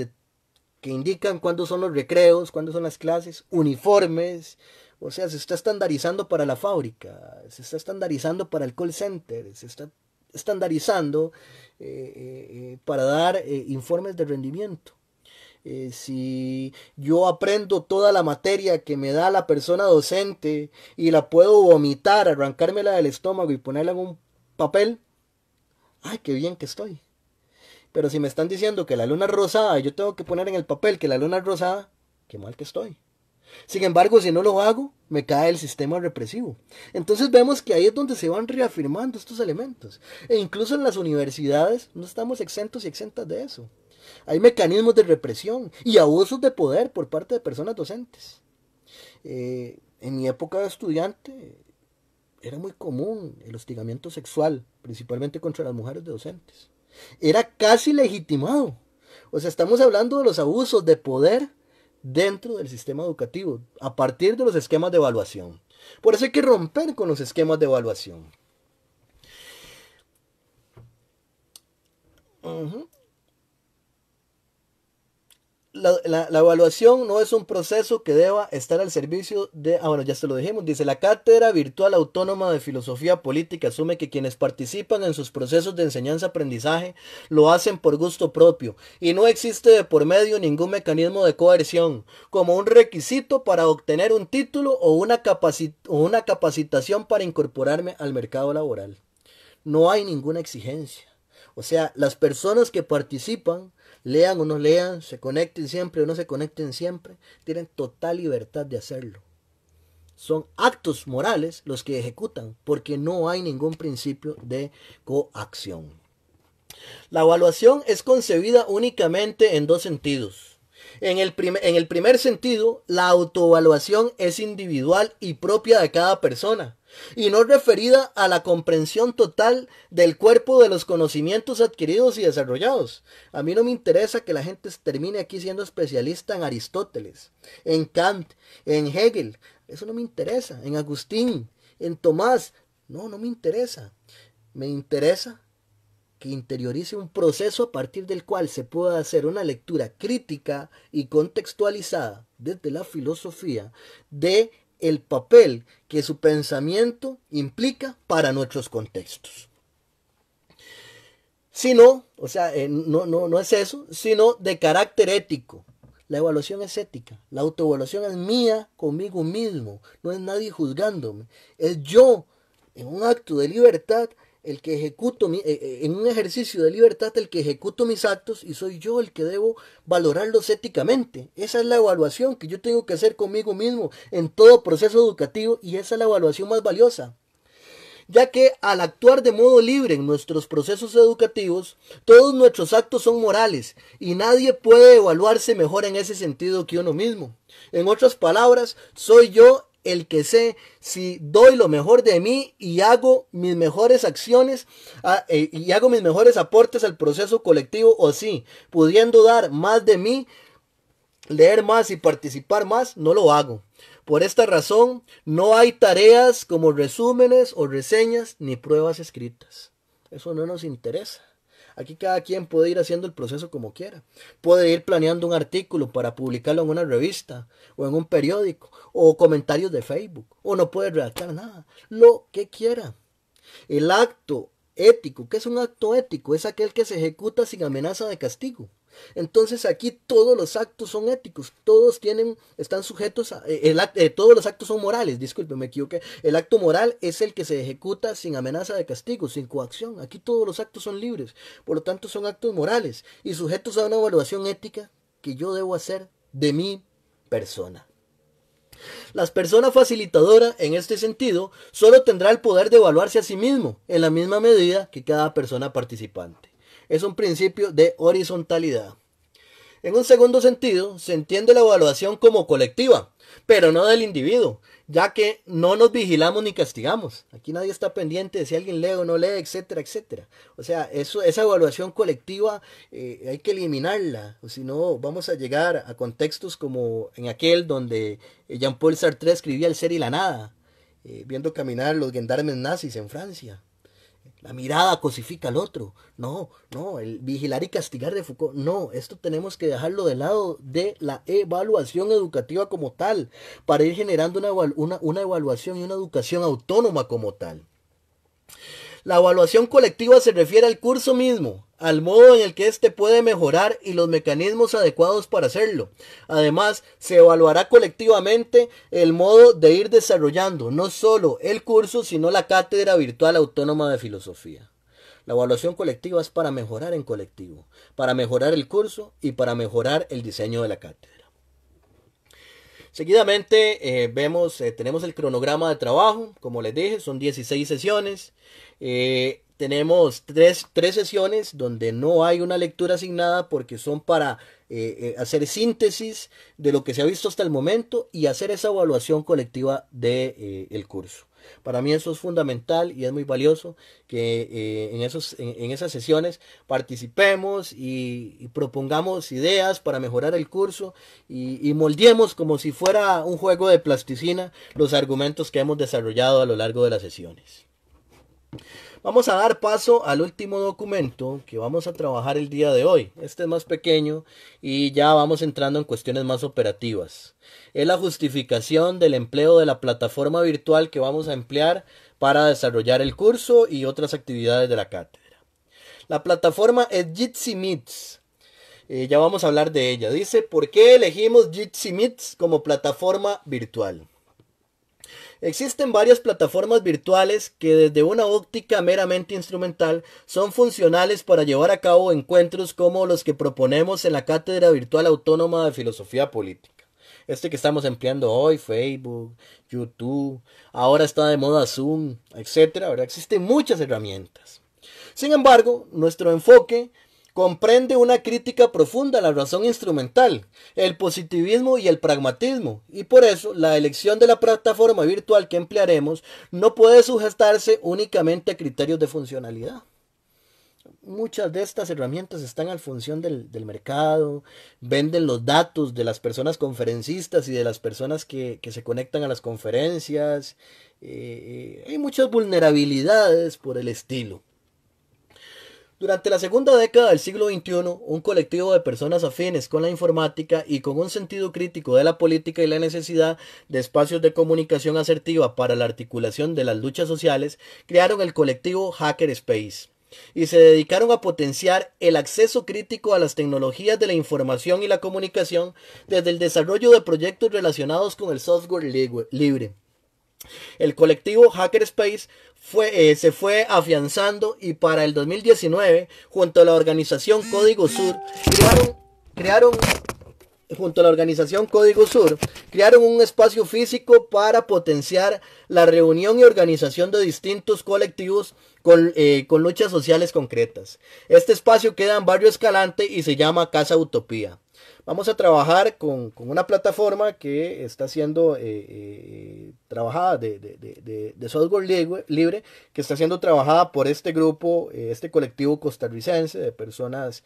que indican cuándo son los recreos, cuándo son las clases, uniformes, o sea, se está estandarizando para la fábrica, se está estandarizando para el call center, se está estandarizando eh, eh, eh, para dar informes de rendimiento. si yo aprendo toda la materia que me da la persona docente y la puedo vomitar, arrancármela del estómago y ponerla en un papel, ay, qué bien que estoy. Pero si me están diciendo que la luna es rosada, yo tengo que poner en el papel que la luna es rosada, qué mal que estoy. Sin embargo, si no lo hago, me cae el sistema represivo. Entonces vemos que ahí es donde se van reafirmando estos elementos. E incluso en las universidades no estamos exentos y exentas de eso. Hay mecanismos de represión y abusos de poder por parte de personas docentes. Eh, en mi época de estudiante era muy común el hostigamiento sexual, principalmente contra las mujeres de docentes. Era casi legitimado. O sea, estamos hablando de los abusos de poder dentro del sistema educativo, a partir de los esquemas de evaluación. Por eso hay que romper con los esquemas de evaluación la, evaluación no es un proceso que deba estar al servicio de... Ah, bueno, ya se lo dijimos. Dice, la Cátedra Virtual Autónoma de Filosofía Política asume que quienes participan en sus procesos de enseñanza-aprendizaje lo hacen por gusto propio y no existe por medio ningún mecanismo de coerción como un requisito para obtener un título o una, o una capacitación para incorporarme al mercado laboral. No hay ninguna exigencia. O sea, las personas que participan Lean o no lean, se conecten siempre o no se conecten siempre, tienen total libertad de hacerlo. Son actos morales los que ejecutan, porque no hay ningún principio de coacción. La evaluación es concebida únicamente en dos sentidos. En el, en el primer sentido, la autoevaluación es individual y propia de cada persona y no referida a la comprensión total del cuerpo de los conocimientos adquiridos y desarrollados. A mí no me interesa que la gente termine aquí siendo especialista en Aristóteles, en Kant, en Hegel. Eso no me interesa. En Agustín, en Tomás. No, no me interesa. Me interesa que interiorice un proceso a partir del cual se pueda hacer una lectura crítica y contextualizada desde la filosofía de el papel que su pensamiento implica para nuestros contextos. Sino, o sea, eh, no, no, no es eso, sino de carácter ético. La evaluación es ética, la autoevaluación es mía conmigo mismo, no es nadie juzgándome, es yo en un acto de libertad el que ejecuto eh, eh, en un ejercicio de libertad el que ejecuto mis actos y soy yo el que debo valorarlos éticamente. Esa es la evaluación que yo tengo que hacer conmigo mismo en todo proceso educativo y esa es la evaluación más valiosa. Ya que al actuar de modo libre en nuestros procesos educativos, todos nuestros actos son morales y nadie puede evaluarse mejor en ese sentido que uno mismo. En otras palabras, soy yo el que sé, si doy lo mejor de mí y hago mis mejores acciones ah, eh, y hago mis mejores aportes al proceso colectivo o si pudiendo dar más de mí, leer más y participar más, no lo hago. Por esta razón, no hay tareas como resúmenes o reseñas ni pruebas escritas. Eso no nos interesa. Aquí cada quien puede ir haciendo el proceso como quiera. Puede ir planeando un artículo para publicarlo en una revista o en un periódico o comentarios de Facebook o no puede redactar nada. Lo que quiera. El acto ético, ¿qué es un acto ético? Es aquel que se ejecuta sin amenaza de castigo. Entonces aquí todos los actos son éticos, todos tienen, están sujetos a, eh, eh, todos los actos son morales, disculpe, me equivoqué. El acto moral es el que se ejecuta sin amenaza de castigo, sin coacción. Aquí todos los actos son libres, por lo tanto son actos morales y sujetos a una evaluación ética que yo debo hacer de mi persona. Las personas facilitadoras, en este sentido, solo tendrá el poder de evaluarse a sí mismo, en la misma medida que cada persona participante es un principio de horizontalidad. En un segundo sentido, se entiende la evaluación como colectiva, pero no del individuo, ya que no nos vigilamos ni castigamos. Aquí nadie está pendiente de si alguien lee o no lee, etcétera, etcétera. O sea, esa evaluación colectiva eh, hay que eliminarla, o si no vamos a llegar a contextos como en aquel donde eh, Jean-Paul Sartre escribía El ser y la nada, eh, viendo caminar los gendarmes nazis en Francia. La mirada cosifica al otro. No, no, el vigilar y castigar de Foucault. No, esto tenemos que dejarlo de lado de la evaluación educativa como tal, para ir generando una, una, evaluación y una educación autónoma como tal. La evaluación colectiva se refiere al curso mismo, al modo en el que éste puede mejorar y los mecanismos adecuados para hacerlo. Además, se evaluará colectivamente el modo de ir desarrollando no solo el curso, sino la cátedra virtual autónoma de filosofía. La evaluación colectiva es para mejorar en colectivo, para mejorar el curso y para mejorar el diseño de la cátedra. Seguidamente eh, vemos, eh, tenemos el cronograma de trabajo, como les dije, son 16 sesiones. Eh, tenemos tres, sesiones donde no hay una lectura asignada porque son para hacer síntesis de lo que se ha visto hasta el momento y hacer esa evaluación colectiva del de, el curso. Para mí eso es fundamental y es muy valioso que eh, en, esas sesiones participemos y, propongamos ideas para mejorar el curso y, y moldeemos como si fuera un juego de plasticina los argumentos que hemos desarrollado a lo largo de las sesiones. Vamos a dar paso al último documento que vamos a trabajar el día de hoy. Este es más pequeño y ya vamos entrando en cuestiones más operativas. Es la justificación del empleo de la plataforma virtual que vamos a emplear para desarrollar el curso y otras actividades de la cátedra. La plataforma es Jitsi Meets. Eh, ya vamos a hablar de ella. Dice, ¿por qué elegimos Jitsi Meets como plataforma virtual? Existen varias plataformas virtuales que desde una óptica meramente instrumental son funcionales para llevar a cabo encuentros como los que proponemos en la Cátedra Virtual Autónoma de Filosofía Política. Este que estamos empleando hoy, Facebook, YouTube, ahora está de moda Zoom, etc. Existen muchas herramientas. Sin embargo, nuestro enfoque Comprende una crítica profunda a la razón instrumental, el positivismo y el pragmatismo, y por eso la elección de la plataforma virtual que emplearemos no puede sujetarse únicamente a criterios de funcionalidad. Muchas de estas herramientas están al función del, mercado, venden los datos de las personas conferencistas y de las personas que, se conectan a las conferencias. Eh, eh, hay muchas vulnerabilidades por el estilo. Durante la segunda década del siglo XXI, un colectivo de personas afines con la informática y con un sentido crítico de la política y la necesidad de espacios de comunicación asertiva para la articulación de las luchas sociales, crearon el colectivo Hackerspace y se dedicaron a potenciar el acceso crítico a las tecnologías de la información y la comunicación desde el desarrollo de proyectos relacionados con el software libre el colectivo Hackerspace eh, se fue afianzando y para el 2019, junto a la organización Código Sur, crearon, junto a la organización Código Sur, crearon un espacio físico para potenciar la reunión y organización de distintos colectivos con, eh, con luchas sociales concretas. Este espacio queda en Barrio Escalante y se llama Casa Utopía. Vamos a trabajar con, una plataforma que está siendo eh, eh, trabajada de, de, software libre, que está siendo trabajada por este grupo, eh, este colectivo costarricense de personas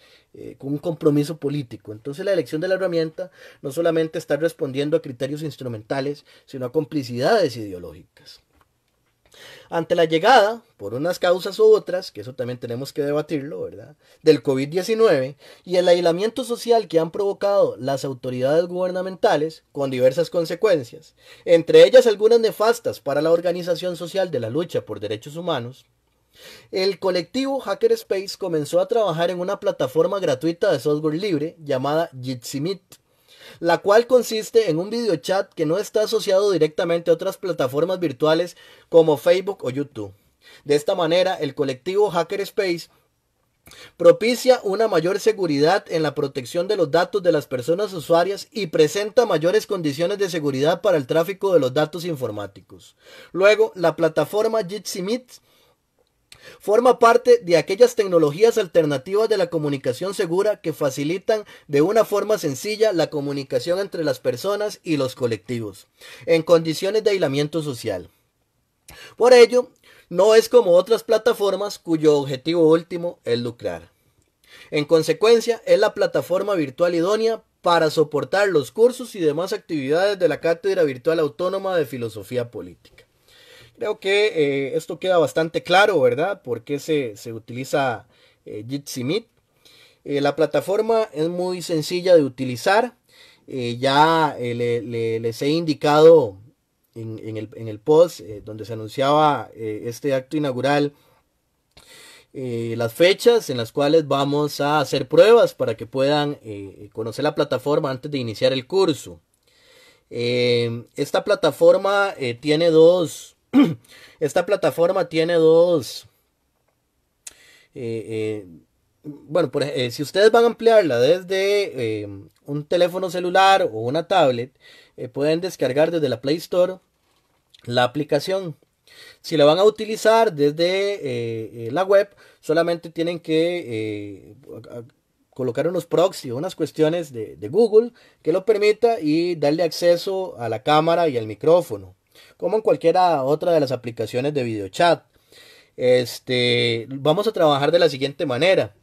con un compromiso político. Entonces la elección de la herramienta no solamente está respondiendo a criterios instrumentales, sino a complicidades ideológicas. Ante la llegada, por unas causas u otras, que eso también tenemos que debatirlo, ¿verdad?, del COVID-19 y el aislamiento social que han provocado las autoridades gubernamentales, con diversas consecuencias, entre ellas algunas nefastas para la organización social de la lucha por derechos humanos, el colectivo Hackerspace comenzó a trabajar en una plataforma gratuita de software libre llamada Jitsimit la cual consiste en un chat que no está asociado directamente a otras plataformas virtuales como Facebook o YouTube. De esta manera, el colectivo Hackerspace propicia una mayor seguridad en la protección de los datos de las personas usuarias y presenta mayores condiciones de seguridad para el tráfico de los datos informáticos. Luego, la plataforma Jitsi Meets Forma parte de aquellas tecnologías alternativas de la comunicación segura que facilitan de una forma sencilla la comunicación entre las personas y los colectivos, en condiciones de aislamiento social. Por ello, no es como otras plataformas cuyo objetivo último es lucrar. En consecuencia, es la plataforma virtual idónea para soportar los cursos y demás actividades de la Cátedra Virtual Autónoma de Filosofía Política. Creo que eh, esto queda bastante claro, ¿verdad? Por qué se, utiliza eh, Jitsi Meet. Eh, la plataforma es muy sencilla de utilizar. ya les he indicado en, el, post donde se anunciaba este acto inaugural las fechas en las cuales vamos a hacer pruebas para que puedan conocer la plataforma antes de iniciar el curso. esta plataforma tiene dos, [CLEARS THROAT] Esta plataforma tiene dos... Eh, eh, bueno, por, eh, si ustedes van a ampliarla desde un teléfono celular o una tablet, pueden descargar desde la Play Store la aplicación. Si la van a utilizar desde la web, solamente tienen que colocar unos proxy, unas cuestiones de, de Google que lo permita y darle acceso a la cámara y al micrófono como en cualquiera otra de las aplicaciones de videochat. Este, vamos a trabajar de la siguiente manera.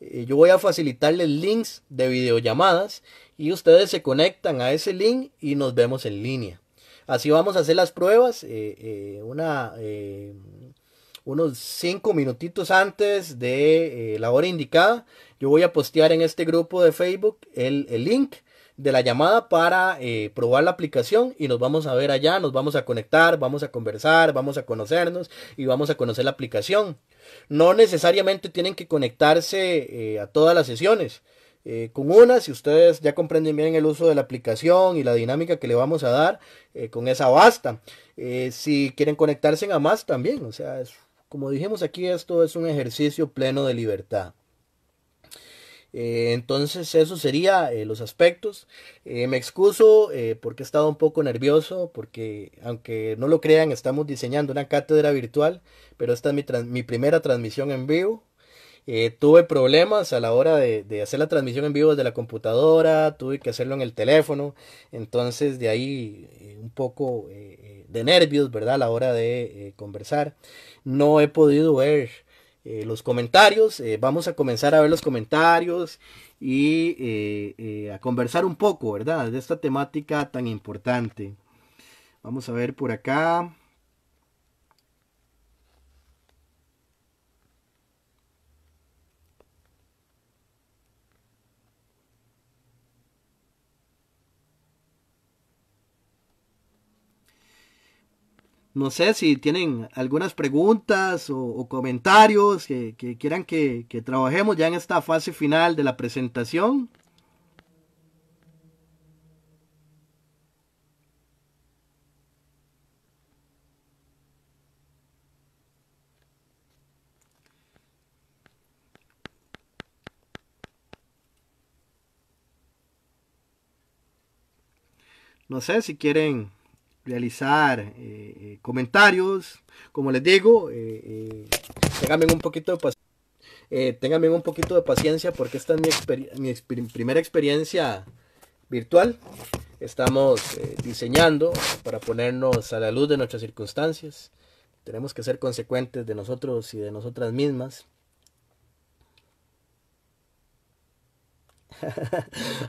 Eh, yo voy a facilitarles links de videollamadas y ustedes se conectan a ese link y nos vemos en línea. Así vamos a hacer las pruebas eh, eh, una, unos 5 minutitos antes de la hora indicada. Yo voy a postear en este grupo de Facebook el, el link de la llamada para eh, probar la aplicación y nos vamos a ver allá, nos vamos a conectar, vamos a conversar, vamos a conocernos y vamos a conocer la aplicación. No necesariamente tienen que conectarse eh, a todas las sesiones. Eh, con una, si ustedes ya comprenden bien el uso de la aplicación y la dinámica que le vamos a dar, con esa basta. si quieren conectarse a más también, o sea, como dijimos aquí, esto es un ejercicio pleno de libertad. Eh, entonces eso sería eh, los aspectos. Eh, me excuso porque he estado un poco nervioso, porque aunque no lo crean, estamos diseñando una cátedra virtual, pero esta es mi, primera transmisión en vivo. tuve problemas a la hora de, de, hacer la transmisión en vivo desde la computadora, tuve que hacerlo en el teléfono, entonces de ahí un poco de nervios, ¿verdad? A la hora de conversar. No he podido ver eh, los comentarios. Eh, vamos a comenzar a ver los comentarios y eh, a conversar un poco, ¿verdad? De esta temática tan importante. Vamos a ver por acá. No sé si tienen algunas preguntas o, comentarios que, quieran que, trabajemos ya en esta fase final de la presentación. No sé si quieren realizar eh, eh, comentarios. Como les digo, eh, eh un poquito de un poquito de paciencia porque esta es mi, primera experiencia virtual. Estamos diseñando para ponernos a la luz de nuestras circunstancias. Tenemos que ser consecuentes de nosotros y de nosotras mismas.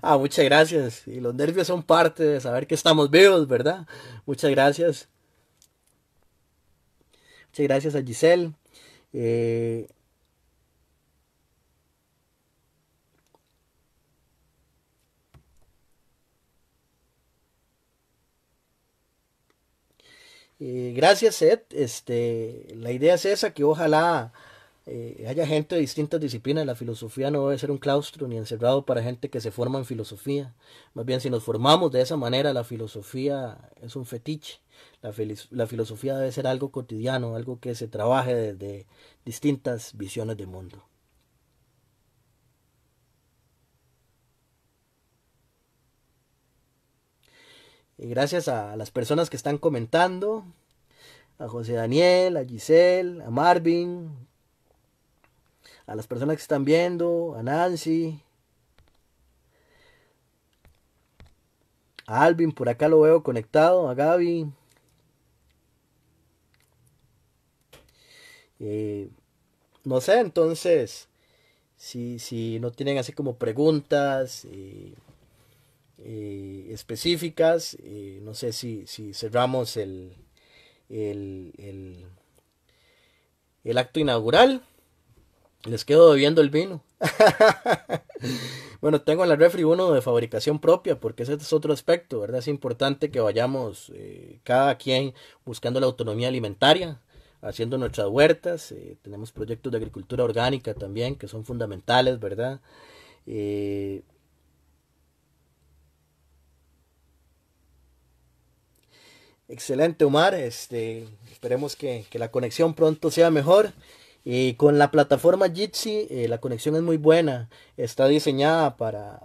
ah, muchas gracias. Y los nervios son parte de saber que estamos vivos, ¿verdad? Muchas gracias. Muchas gracias a Giselle. Eh... eh gracias, Ed. Este, la idea es esa, que ojalá eh, haya gente de distintas disciplinas. La filosofía no debe ser un claustro ni encerrado para gente que se forma en filosofía. Más bien, si nos formamos de esa manera, la filosofía es un fetiche. La, filosofía debe ser algo cotidiano, algo que se trabaje desde distintas visiones del mundo. Y gracias a las personas que están comentando, a José Daniel, a Giselle, a Marvin, a las personas que están viendo, a Nancy, a Alvin, por acá lo veo conectado, a Gaby. Eh, no sé, entonces, si, si, no tienen así como preguntas eh, eh, específicas, no sé si, si cerramos el, el, el, el acto inaugural. Les quedo bebiendo el vino. [LAUGHS] bueno, tengo en la refri uno de fabricación propia, porque ese es otro aspecto, ¿verdad? Es importante que vayamos eh, cada quien buscando la autonomía alimentaria, haciendo nuestras huertas. Eh, tenemos proyectos de agricultura orgánica también, que son fundamentales, ¿verdad? Eh, excelente, Omar. Este, esperemos que, que la conexión pronto sea mejor. Y con la plataforma Jitsi eh, la conexión es muy buena, está diseñada para,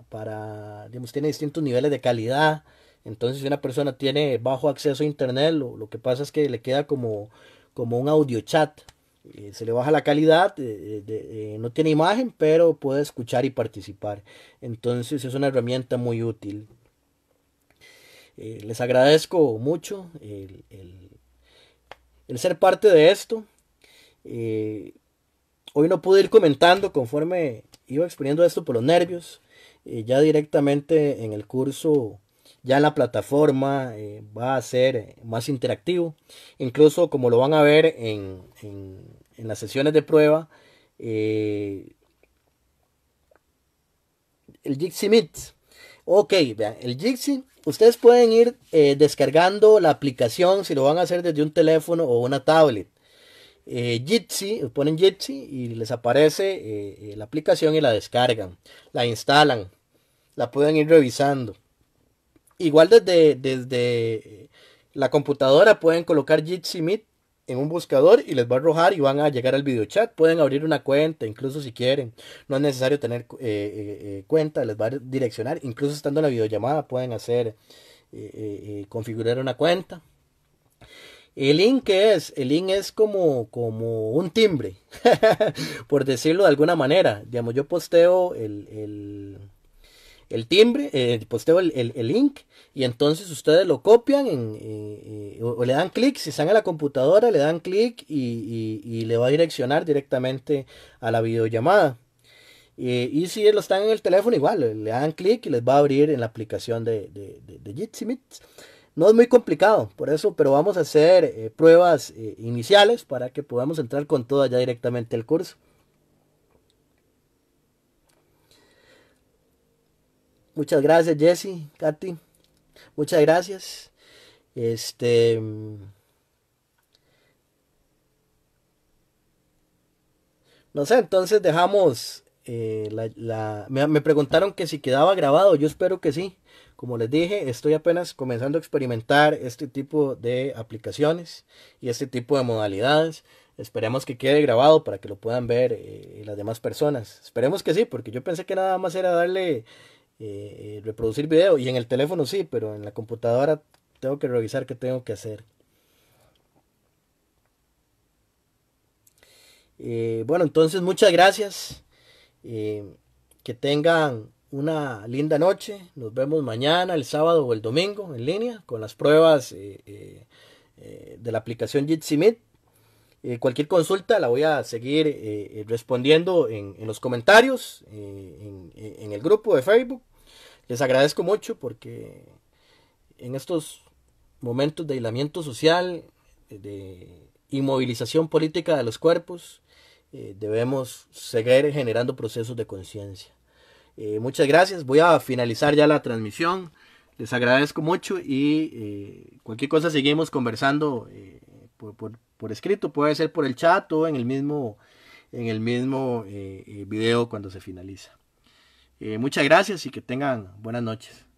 digamos, tiene distintos niveles de calidad. Entonces si una persona tiene bajo acceso a internet, lo, que pasa es que le queda como, como un audio chat. Eh, se le baja la calidad, eh, no tiene imagen, pero puede escuchar y participar. Entonces es una herramienta muy útil. les agradezco mucho el ser parte de esto. Eh, hoy no pude ir comentando conforme iba exponiendo esto por los nervios. Eh, ya directamente en el curso, ya en la plataforma, eh, va a ser más interactivo. Incluso como lo van a ver en, las sesiones de prueba, el Jixi Meet. Ok, el Jixi ustedes pueden ir descargando la aplicación si lo van a hacer desde un teléfono o una tablet. Eh, Jitsi, ponen Jitsi y les aparece eh, eh, la aplicación y la descargan, la instalan, la pueden ir revisando. Igual desde, desde la computadora pueden colocar Jitsi Meet en un buscador y les va a arrojar y van a llegar al video chat Pueden abrir una cuenta, incluso si quieren. No es necesario tener cuenta, les va a direccionar. Incluso estando en la videollamada pueden hacer, configurar una cuenta. ¿El link es? El link es como, como un timbre, [LAUGHS] por decirlo de alguna manera. Digamos, yo posteo el, el, timbre, eh, posteo el, link y entonces ustedes lo copian eh, o, le dan clic, si están en la computadora le dan clic y, le va a direccionar directamente a la videollamada. Eh, y si lo están en el teléfono igual, le dan clic y les va a abrir en la aplicación de, de, de, de no es muy complicado, por eso, pero vamos a hacer eh, pruebas eh, iniciales para que podamos entrar con todo ya directamente al curso. Muchas gracias, Jesse, Katy. Muchas gracias. Este. Mm, no sé, entonces dejamos. Eh, la, me preguntaron que si quedaba grabado. Yo espero que sí. Como les dije, estoy apenas comenzando a experimentar este tipo de aplicaciones y este tipo de modalidades. Esperemos que quede grabado para que lo puedan ver eh, las demás personas. Esperemos que sí, porque yo pensé que nada más era darle eh, eh, reproducir video y en el teléfono sí, pero en la computadora tengo que revisar qué tengo que hacer. bueno, entonces muchas gracias. que tengan una linda noche. Nos vemos mañana, el sábado o el domingo en línea con las pruebas eh, eh, eh, de la aplicación Jitsi cualquier consulta la voy a seguir respondiendo en, los comentarios, en, el grupo de Facebook. Les agradezco mucho porque en estos momentos de aislamiento social, de inmovilización política de los cuerpos, debemos seguir generando procesos de conciencia. Eh, muchas gracias. Voy a finalizar ya la transmisión. Les agradezco mucho y eh, cualquier cosa seguimos conversando eh, por, escrito, puede ser por el chat o en el mismo, en el mismo video cuando se finaliza. muchas gracias y que tengan buenas noches.